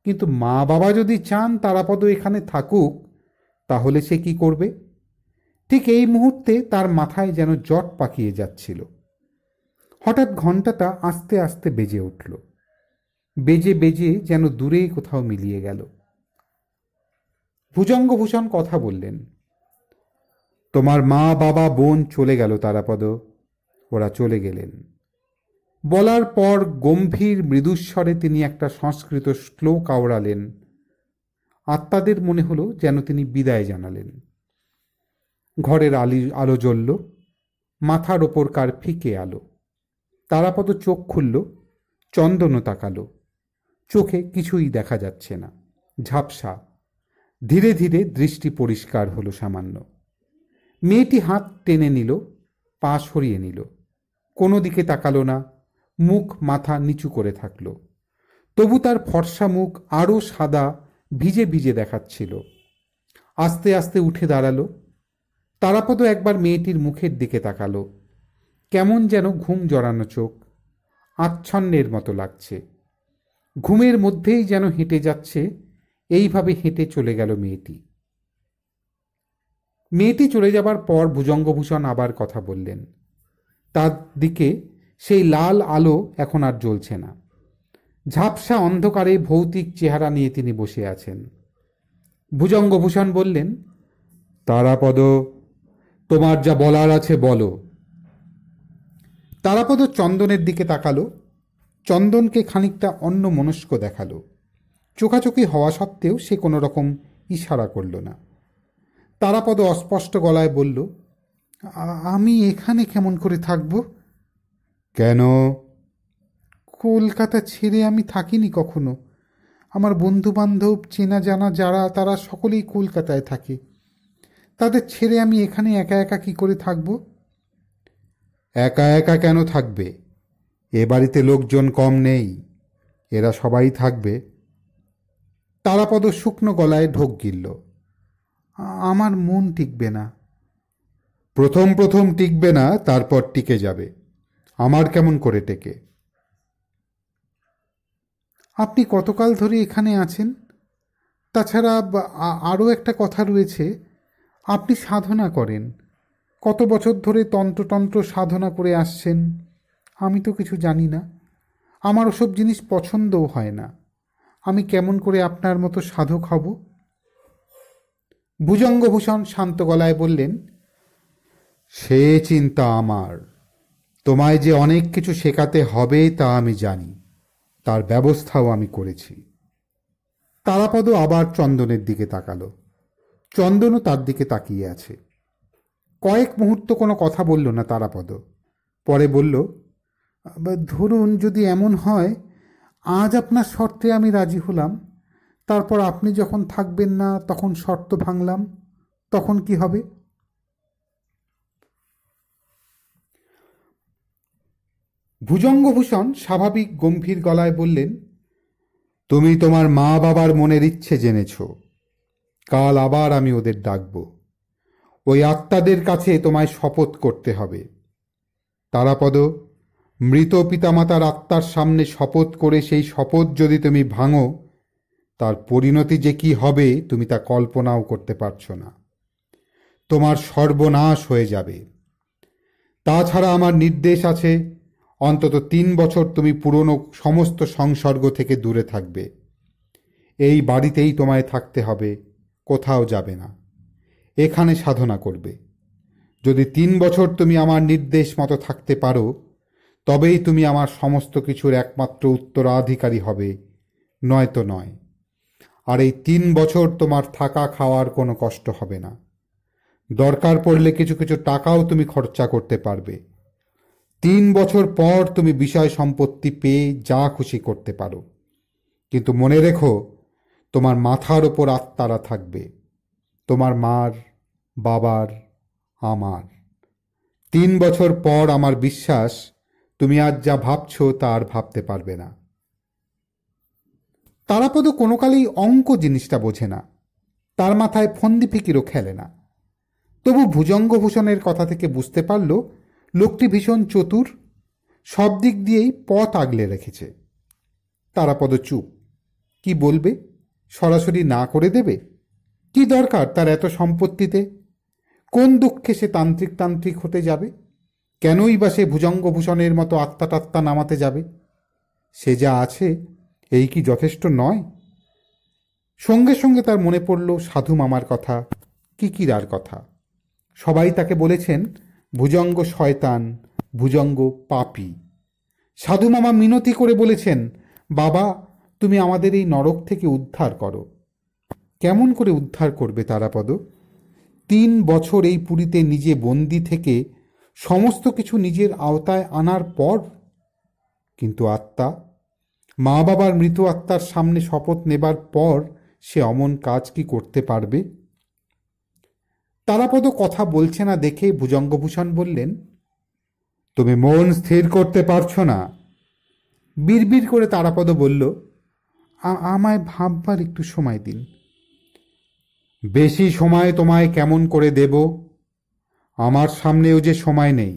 কিন্তু মা বাবা যদি চান তারাপদ এখানে থাকুক তাহলে সে কি করবে ঠিক এই মুহূর্তে তার মাথায় যেন জট পাকিয়ে যাচ্ছিল হঠাৎ ঘন্টাটা আস্তে আস্তে বেজে উঠল বেজে বেজে যেন দূরে কোথাও মিলিয়ে গেল ভুজঙ্গভূষণ কথা বললেন তোমার মা বাবা বোন চলে গেল তারাপদ ওরা চলে গেলেন বলার পর গম্ভীর মৃদুস্বরে তিনি একটা সংস্কৃত শ্লোক আওড়ালেন আত্মাদের মনে হলো যেন তিনি বিদায় জানালেন ঘরের আলি আলো জ্বলল মাথার ওপর কার ফিকে আলো তারাপদ চোখ খুলল চন্দনও তাকালো চোখে কিছুই দেখা যাচ্ছে না ঝাপসা ধীরে ধীরে দৃষ্টি পরিষ্কার হলো সামান্য মেয়েটি হাত টেনে নিল পা সরিয়ে নিল কোনো দিকে তাকালো না মুখ মাথা নিচু করে থাকল তবু তার ফর্সা মুখ আরও সাদা ভিজে ভিজে দেখাচ্ছিল আস্তে আস্তে উঠে দাঁড়ালো তারাপদ একবার মেয়েটির মুখের দিকে তাকালো কেমন যেন ঘুম জড়ানো চোখ আচ্ছন্নের মতো লাগছে ঘুমের মধ্যেই যেন হেঁটে যাচ্ছে এইভাবে হেঁটে চলে গেল মেয়েটি মেয়েটি চলে যাবার পর ভুজঙ্গভূষণ আবার কথা বললেন তার দিকে সেই লাল আলো এখন আর জ্বলছে না ঝাপসা অন্ধকারে ভৌতিক চেহারা নিয়ে তিনি বসে আছেন ভুজঙ্গভূষণ বললেন তারাপদ তোমার যা বলার আছে বলো তারাপদ চন্দনের দিকে তাকালো চন্দনকে খানিকটা অন্য মনস্ক দেখালো চোখাচোখি হওয়া সত্ত্বেও সে কোনো রকম ইশারা করল না তারাপদ অস্পষ্ট গলায় বলল আমি এখানে কেমন করে থাকব কেন কলকাতা ছেড়ে আমি থাকিনি কখনো আমার বন্ধুবান্ধব চেনা জানা যারা তারা সকলেই কলকাতায় থাকে তাদের ছেড়ে আমি এখানে একা একা কি করে থাকব একা একা কেন থাকবে এ বাড়িতে লোকজন কম নেই এরা সবাই থাকবে তারাপদ শুকনো গলায় ঢোক গিলল আমার মন টিকবে না প্রথম প্রথম টিকবে না তারপর টিকে যাবে আমার কেমন করে টেকে আপনি কতকাল ধরে এখানে আছেন তাছাড়া আরও একটা কথা রয়েছে আপনি সাধনা করেন কত বছর ধরে তন্ত্রতন্ত্র সাধনা করে আসছেন আমি তো কিছু জানি না আমার ওসব জিনিস পছন্দও হয় না আমি কেমন করে আপনার মতো সাধক হব ভুজঙ্গভূষণ শান্ত গলায় বললেন সে চিন্তা আমার তোমায় যে অনেক কিছু শেখাতে হবে তা আমি জানি তার ব্যবস্থাও আমি করেছি তারাপদ আবার চন্দনের দিকে তাকালো চন্দনও তার দিকে তাকিয়ে আছে কয়েক মুহূর্ত কোনো কথা বলল না তারাপদ পরে বলল ধরুন যদি এমন হয় আজ আপনার শর্তে আমি রাজি হলাম তারপর আপনি যখন থাকবেন না তখন শর্ত ভাঙলাম তখন কি হবে ভুজঙ্গভূষণ স্বাভাবিক গম্ভীর গলায় বললেন তুমি তোমার মা বাবার মনের ইচ্ছে জেনেছ কাল আবার আমি ওদের ডাকব ওই আত্মাদের কাছে তোমায় শপথ করতে হবে তারাপদ মৃত পিতামাতার আত্মার সামনে শপথ করে সেই শপথ যদি তুমি ভাঙো তার পরিণতি যে কি হবে তুমি তা কল্পনাও করতে পারছ না তোমার সর্বনাশ হয়ে যাবে তাছাড়া আমার নির্দেশ আছে অন্তত তিন বছর তুমি পুরনো সমস্ত সংসর্গ থেকে দূরে থাকবে এই বাড়িতেই তোমায় থাকতে হবে কোথাও যাবে না এখানে সাধনা করবে যদি তিন বছর তুমি আমার নির্দেশ মতো থাকতে পারো তবেই তুমি আমার সমস্ত কিছুর একমাত্র উত্তরাধিকারী হবে নয়তো নয় আর এই তিন বছর তোমার থাকা খাওয়ার কোনো কষ্ট হবে না দরকার পড়লে কিছু কিছু টাকাও তুমি খরচা করতে পারবে তিন বছর পর তুমি বিষয় সম্পত্তি পেয়ে যা খুশি করতে পারো কিন্তু মনে রেখো তোমার মাথার ওপর আত্মারা থাকবে তোমার মার বাবার আমার তিন বছর পর আমার বিশ্বাস তুমি আজ যা ভাবছ তা আর ভাবতে পারবে না তারাপদ কোনোকালেই অঙ্ক জিনিসটা বোঝে না তার মাথায় ফন্দি ফিকিরও খেলে না তবু ভুজঙ্গভূষণের কথা থেকে বুঝতে পারল লোকটি ভীষণ চতুর সব দিক দিয়েই পথ আগলে রেখেছে তারাপদ চুপ কি বলবে সরাসরি না করে দেবে কি দরকার তার এত সম্পত্তিতে কোন দুঃখে সে তান্ত্রিক তান্ত্রিক হতে যাবে কেনই বা সে ভুজঙ্গভূষণের মতো টাত্মা নামাতে যাবে সে যা আছে এই কি যথেষ্ট নয় সঙ্গে সঙ্গে তার মনে পড়ল সাধু মামার কথা কিকিরার কথা সবাই তাকে বলেছেন ভুজঙ্গ শয়তান ভুজঙ্গ পাপি সাধু মামা মিনতি করে বলেছেন বাবা তুমি আমাদের এই নরক থেকে উদ্ধার করো কেমন করে উদ্ধার করবে তারাপদ তিন বছর এই পুরীতে নিজে বন্দি থেকে সমস্ত কিছু নিজের আওতায় আনার পর কিন্তু আত্মা মা বাবার মৃত আত্মার সামনে শপথ নেবার পর সে অমন কাজ কি করতে পারবে তারাপদ কথা বলছে না দেখে ভুজঙ্গভূষণ বললেন তুমি মন স্থির করতে পারছো না বিড়বিড় করে তারাপদ বলল আমায় ভাববার একটু সময় দিন বেশি সময় তোমায় কেমন করে দেব আমার সামনেও যে সময় নেই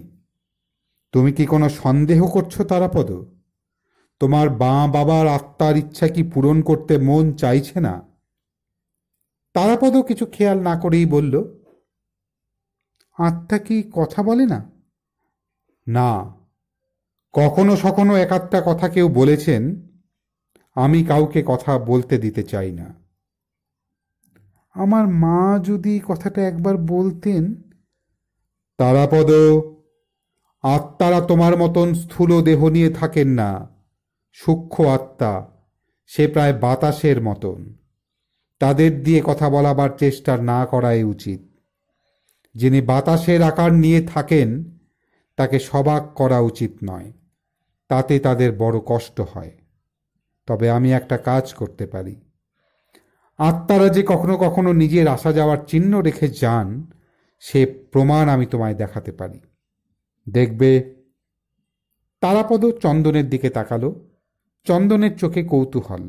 তুমি কি কোনো সন্দেহ করছো তারাপদ তোমার বা বাবার আত্মার ইচ্ছা কি পূরণ করতে মন চাইছে না তারাপদ কিছু খেয়াল না করেই বলল আত্মা কি কথা বলে না না কখনো সখনো আত্মা কথা কেউ বলেছেন আমি কাউকে কথা বলতে দিতে চাই না আমার মা যদি কথাটা একবার বলতেন তারাপদ আত্মারা তোমার মতন স্থূল দেহ নিয়ে থাকেন না সূক্ষ্ম আত্মা সে প্রায় বাতাসের মতন তাদের দিয়ে কথা বলাবার চেষ্টা না করাই উচিত যিনি বাতাসের আকার নিয়ে থাকেন তাকে সবাক করা উচিত নয় তাতে তাদের বড় কষ্ট হয় তবে আমি একটা কাজ করতে পারি আত্মারা যে কখনো কখনো নিজের আসা যাওয়ার চিহ্ন রেখে যান সে প্রমাণ আমি তোমায় দেখাতে পারি দেখবে তারাপদ চন্দনের দিকে তাকালো চন্দনের চোখে কৌতূহল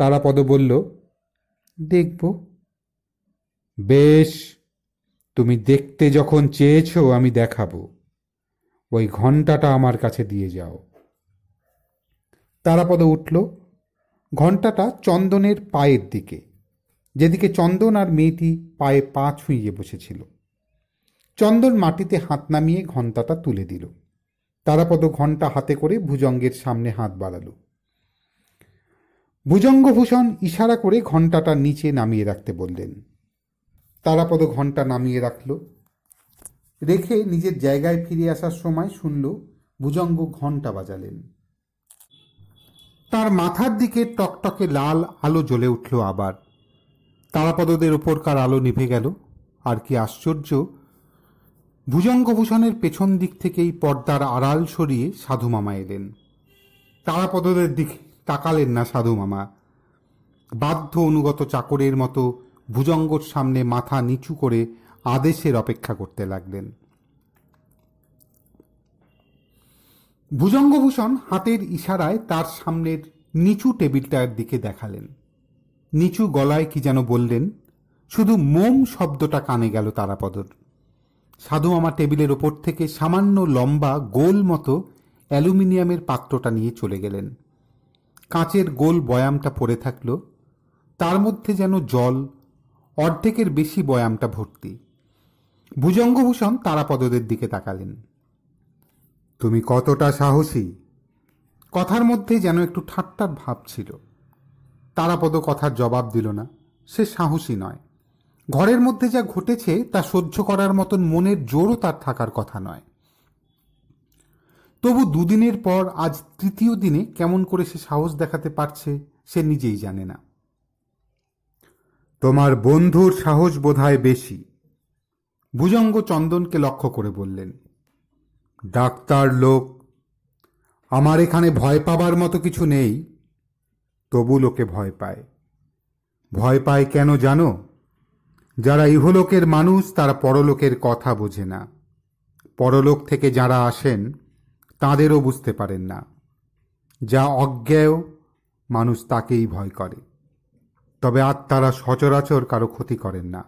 তারাপদ বলল দেখব বেশ তুমি দেখতে যখন চেয়েছ আমি দেখাবো ওই ঘন্টাটা আমার কাছে দিয়ে যাও তারাপদ উঠল ঘন্টাটা চন্দনের পায়ের দিকে যেদিকে চন্দন আর মেয়েটি পায়ে পা ছুঁইয়ে বসেছিল চন্দন মাটিতে হাত নামিয়ে ঘন্টাটা তুলে দিল তারাপদ ঘন্টা হাতে করে ভুজঙ্গের সামনে হাত বাড়াল ভুজঙ্গভূষণ ইশারা করে ঘন্টাটা নিচে নামিয়ে রাখতে বললেন তারাপদ ঘণ্টা নামিয়ে রাখল রেখে নিজের জায়গায় ফিরে আসার সময় শুনল ভুজঙ্গ ঘন্টা বাজালেন তার মাথার দিকে টকটকে লাল আলো জ্বলে উঠল আবার তারাপদদের ওপরকার আলো নিভে গেল আর কি আশ্চর্য ভুজঙ্গভূষণের পেছন দিক থেকেই পর্দার আড়াল সরিয়ে সাধু মামা এলেন তারাপদদের দিকে তাকালেন না সাধু মামা বাধ্য অনুগত চাকরের মতো ভুজঙ্গর সামনে মাথা নিচু করে আদেশের অপেক্ষা করতে লাগলেন ভুজঙ্গভূষণ হাতের ইশারায় তার সামনের নিচু টেবিলটার দিকে দেখালেন নিচু গলায় কি যেন বললেন শুধু মোম শব্দটা কানে গেল তারাপদর সাধু আমার টেবিলের ওপর থেকে সামান্য লম্বা গোল মতো অ্যালুমিনিয়ামের পাত্রটা নিয়ে চলে গেলেন কাঁচের গোল বয়ামটা পড়ে থাকল তার মধ্যে যেন জল অর্ধেকের বেশি বয়ামটা ভর্তি ভুজঙ্গভূষণ তারাপদদের দিকে তাকালেন তুমি কতটা সাহসী কথার মধ্যে যেন একটু ঠাট্টার ভাব ছিল তারাপদ কথার জবাব দিল না সে সাহসী নয় ঘরের মধ্যে যা ঘটেছে তা সহ্য করার মতন মনের জোরও তার থাকার কথা নয় তবু দুদিনের পর আজ তৃতীয় দিনে কেমন করে সে সাহস দেখাতে পারছে সে নিজেই জানে না তোমার বন্ধুর সাহস বোধায় বেশি ভুজঙ্গ চন্দনকে লক্ষ্য করে বললেন ডাক্তার লোক আমার এখানে ভয় পাবার মতো কিছু নেই তবু লোকে ভয় পায় ভয় পায় কেন জানো যারা ইহলোকের মানুষ তারা পরলোকের কথা বোঝে না পরলোক থেকে যারা আসেন তাদেরও বুঝতে পারেন না যা অজ্ঞেয় মানুষ তাকেই ভয় করে তবে আত্মারা সচরাচর কারো ক্ষতি করেন না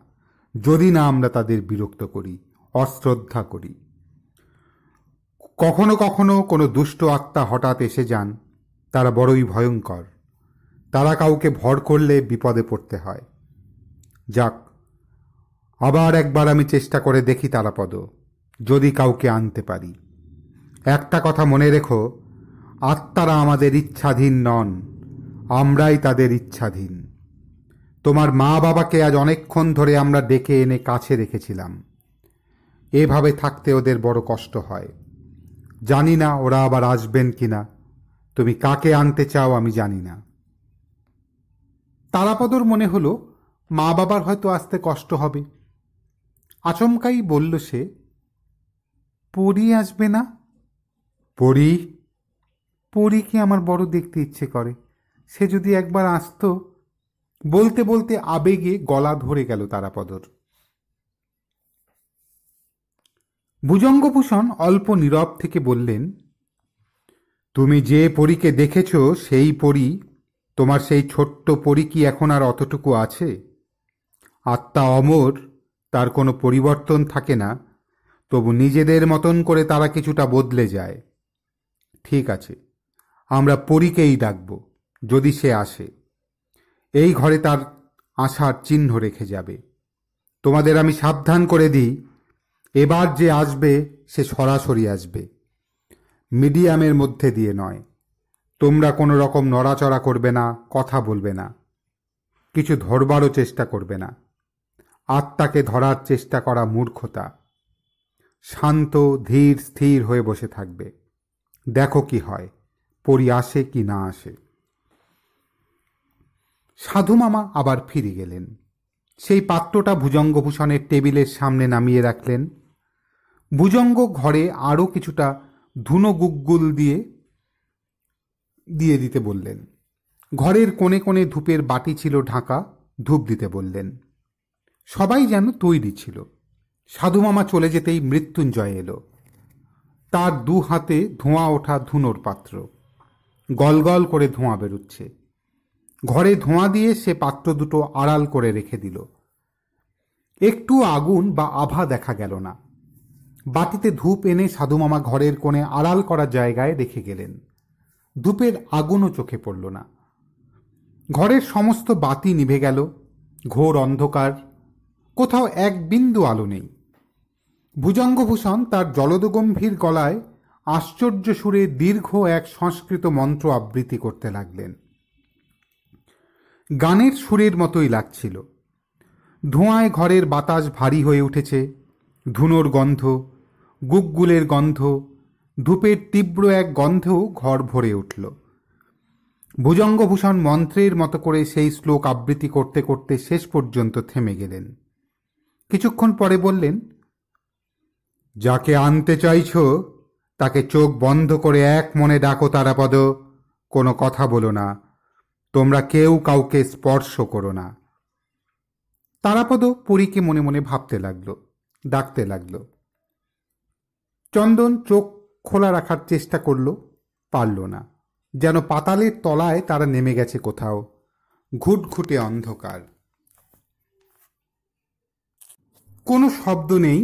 যদি না আমরা তাদের বিরক্ত করি অশ্রদ্ধা করি কখনো কখনো কোনো দুষ্ট আত্মা হঠাৎ এসে যান তারা বড়ই ভয়ঙ্কর তারা কাউকে ভর করলে বিপদে পড়তে হয় যাক আবার একবার আমি চেষ্টা করে দেখি তারাপদ যদি কাউকে আনতে পারি একটা কথা মনে রেখো আত্মারা আমাদের ইচ্ছাধীন নন আমরাই তাদের ইচ্ছাধীন তোমার মা বাবাকে আজ অনেকক্ষণ ধরে আমরা ডেকে এনে কাছে রেখেছিলাম এভাবে থাকতে ওদের বড় কষ্ট হয় জানি না ওরা আবার আসবেন কি না তুমি কাকে আনতে চাও আমি জানি না তারাপদর মনে হলো মা বাবার হয়তো আসতে কষ্ট হবে আচমকাই বলল সে পরি আসবে না পরি কি আমার বড় দেখতে ইচ্ছে করে সে যদি একবার আসতো বলতে বলতে আবেগে গলা ধরে গেল তারাপদর ভুজঙ্গভূষণ অল্প নীরব থেকে বললেন তুমি যে পরীকে দেখেছ সেই পরি তোমার সেই ছোট্ট পরি কি এখন আর অতটুকু আছে আত্মা অমর তার কোনো পরিবর্তন থাকে না তবু নিজেদের মতন করে তারা কিছুটা বদলে যায় ঠিক আছে আমরা পরীকেই ডাকব যদি সে আসে এই ঘরে তার আশার চিহ্ন রেখে যাবে তোমাদের আমি সাবধান করে দিই এবার যে আসবে সে সরাসরি আসবে মিডিয়ামের মধ্যে দিয়ে নয় তোমরা কোনো রকম নড়াচড়া করবে না কথা বলবে না কিছু ধরবারও চেষ্টা করবে না আত্মাকে ধরার চেষ্টা করা মূর্খতা শান্ত ধীর স্থির হয়ে বসে থাকবে দেখো কি হয় পরি আসে কি না আসে সাধু মামা আবার ফিরে গেলেন সেই পাত্রটা ভুজঙ্গভূষণের টেবিলের সামনে নামিয়ে রাখলেন ভুজঙ্গ ঘরে আরও কিছুটা ধুনো গুগ্গুল দিয়ে দিয়ে দিতে বললেন ঘরের কোণে কোণে ধূপের বাটি ছিল ঢাকা ধূপ দিতে বললেন সবাই যেন তৈরি ছিল সাধুমামা চলে যেতেই মৃত্যুঞ্জয় এলো তার দু হাতে ধোঁয়া ওঠা ধুনোর পাত্র গলগল করে ধোঁয়া বেরোচ্ছে ঘরে ধোঁয়া দিয়ে সে পাত্র দুটো আড়াল করে রেখে দিল একটু আগুন বা আভা দেখা গেল না বাতিতে ধূপ এনে সাধুমামা ঘরের কোণে আড়াল করা জায়গায় রেখে গেলেন ধূপের আগুনও চোখে পড়ল না ঘরের সমস্ত বাতি নিভে গেল ঘোর অন্ধকার কোথাও এক বিন্দু আলো নেই ভুজঙ্গভূষণ তার জলদগম্ভীর গলায় আশ্চর্য সুরে দীর্ঘ এক সংস্কৃত মন্ত্র আবৃত্তি করতে লাগলেন গানের সুরের মতোই লাগছিল ধোঁয়ায় ঘরের বাতাস ভারী হয়ে উঠেছে ধুনোর গন্ধ গুগগুলের গন্ধ ধূপের তীব্র এক গন্ধেও ঘর ভরে উঠল ভুজঙ্গভূষণ মন্ত্রের মতো করে সেই শ্লোক আবৃত্তি করতে করতে শেষ পর্যন্ত থেমে গেলেন কিছুক্ষণ পরে বললেন যাকে আনতে চাইছ তাকে চোখ বন্ধ করে এক মনে ডাকো তারাপদ কোনো কথা বলো না তোমরা কেউ কাউকে স্পর্শ করো না তারাপদ পরীকে মনে মনে ভাবতে লাগল ডাকতে লাগল চন্দন চোখ খোলা রাখার চেষ্টা করল পারল না যেন পাতালের তলায় তারা নেমে গেছে কোথাও ঘুটঘুটে অন্ধকার কোনো শব্দ নেই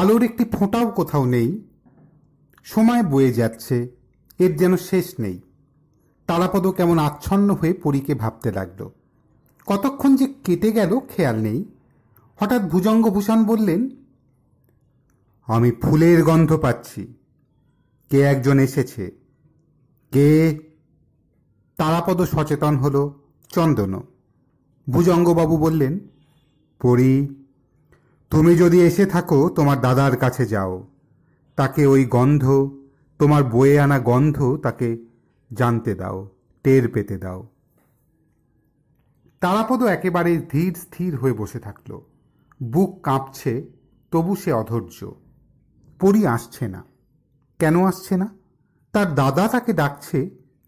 আলোর একটি ফোঁটাও কোথাও নেই সময় বয়ে যাচ্ছে এর যেন শেষ নেই তালাপদ কেমন আচ্ছন্ন হয়ে পরীকে ভাবতে লাগল কতক্ষণ যে কেটে গেল খেয়াল নেই হঠাৎ ভুজঙ্গভূষণ বললেন আমি ফুলের গন্ধ পাচ্ছি কে একজন এসেছে কে তারাপদ সচেতন হল চন্দন ভুজঙ্গবাবু বললেন পরি তুমি যদি এসে থাকো তোমার দাদার কাছে যাও তাকে ওই গন্ধ তোমার বয়ে আনা গন্ধ তাকে জানতে দাও টের পেতে দাও তারাপদ একেবারে ধীর স্থির হয়ে বসে থাকল বুক কাঁপছে তবু সে অধৈর্য পরি আসছে না কেন আসছে না তার দাদা তাকে ডাকছে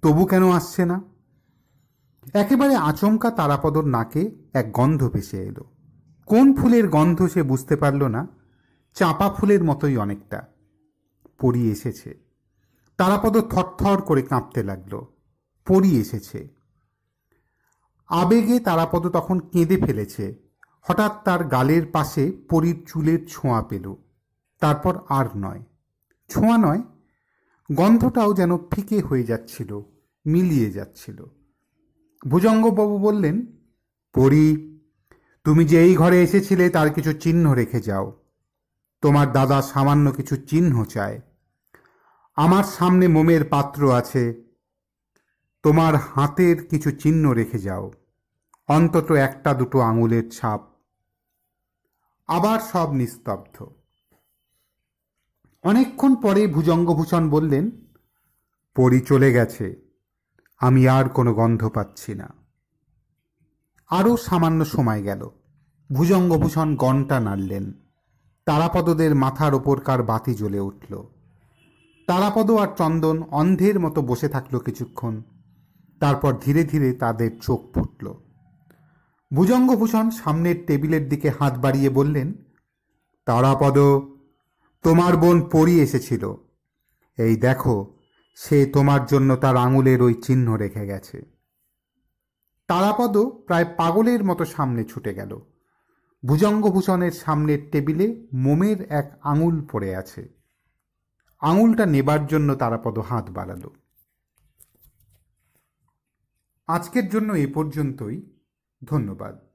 তবু কেন আসছে না একেবারে আচমকা তারাপদর নাকে এক গন্ধ ভেসে এলো কোন ফুলের গন্ধ সে বুঝতে পারল না চাপা ফুলের মতোই অনেকটা পরি এসেছে তারাপদ থরথর করে কাঁপতে লাগল পরি এসেছে আবেগে তারাপদ তখন কেঁদে ফেলেছে হঠাৎ তার গালের পাশে পরির চুলের ছোঁয়া পেল তারপর আর নয় ছোঁয়া নয় গন্ধটাও যেন ফিকে হয়ে যাচ্ছিল মিলিয়ে যাচ্ছিল ভুজঙ্গবাবু বললেন পরি তুমি যে এই ঘরে এসেছিলে তার কিছু চিহ্ন রেখে যাও তোমার দাদা সামান্য কিছু চিহ্ন চায় আমার সামনে মোমের পাত্র আছে তোমার হাতের কিছু চিহ্ন রেখে যাও অন্তত একটা দুটো আঙুলের ছাপ আবার সব নিস্তব্ধ অনেকক্ষণ পরে ভুজঙ্গভূষণ বললেন পরি চলে গেছে আমি আর কোনো গন্ধ পাচ্ছি না আরও সামান্য সময় গেল ভুজঙ্গভূষণ গণটা নাড়লেন তারাপদদের মাথার ওপরকার বাতি জ্বলে উঠল তারাপদ আর চন্দন অন্ধের মতো বসে থাকল কিছুক্ষণ তারপর ধীরে ধীরে তাদের চোখ ফুটল ভুজঙ্গভূষণ সামনের টেবিলের দিকে হাত বাড়িয়ে বললেন তারাপদ তোমার বোন পরি এসেছিল এই দেখো সে তোমার জন্য তার আঙুলের ওই চিহ্ন রেখে গেছে তারাপদ প্রায় পাগলের মতো সামনে ছুটে গেল ভুজঙ্গভূষণের সামনের টেবিলে মোমের এক আঙুল পড়ে আছে আঙুলটা নেবার জন্য তারাপদ হাত বাড়াল আজকের জন্য এ পর্যন্তই ধন্যবাদ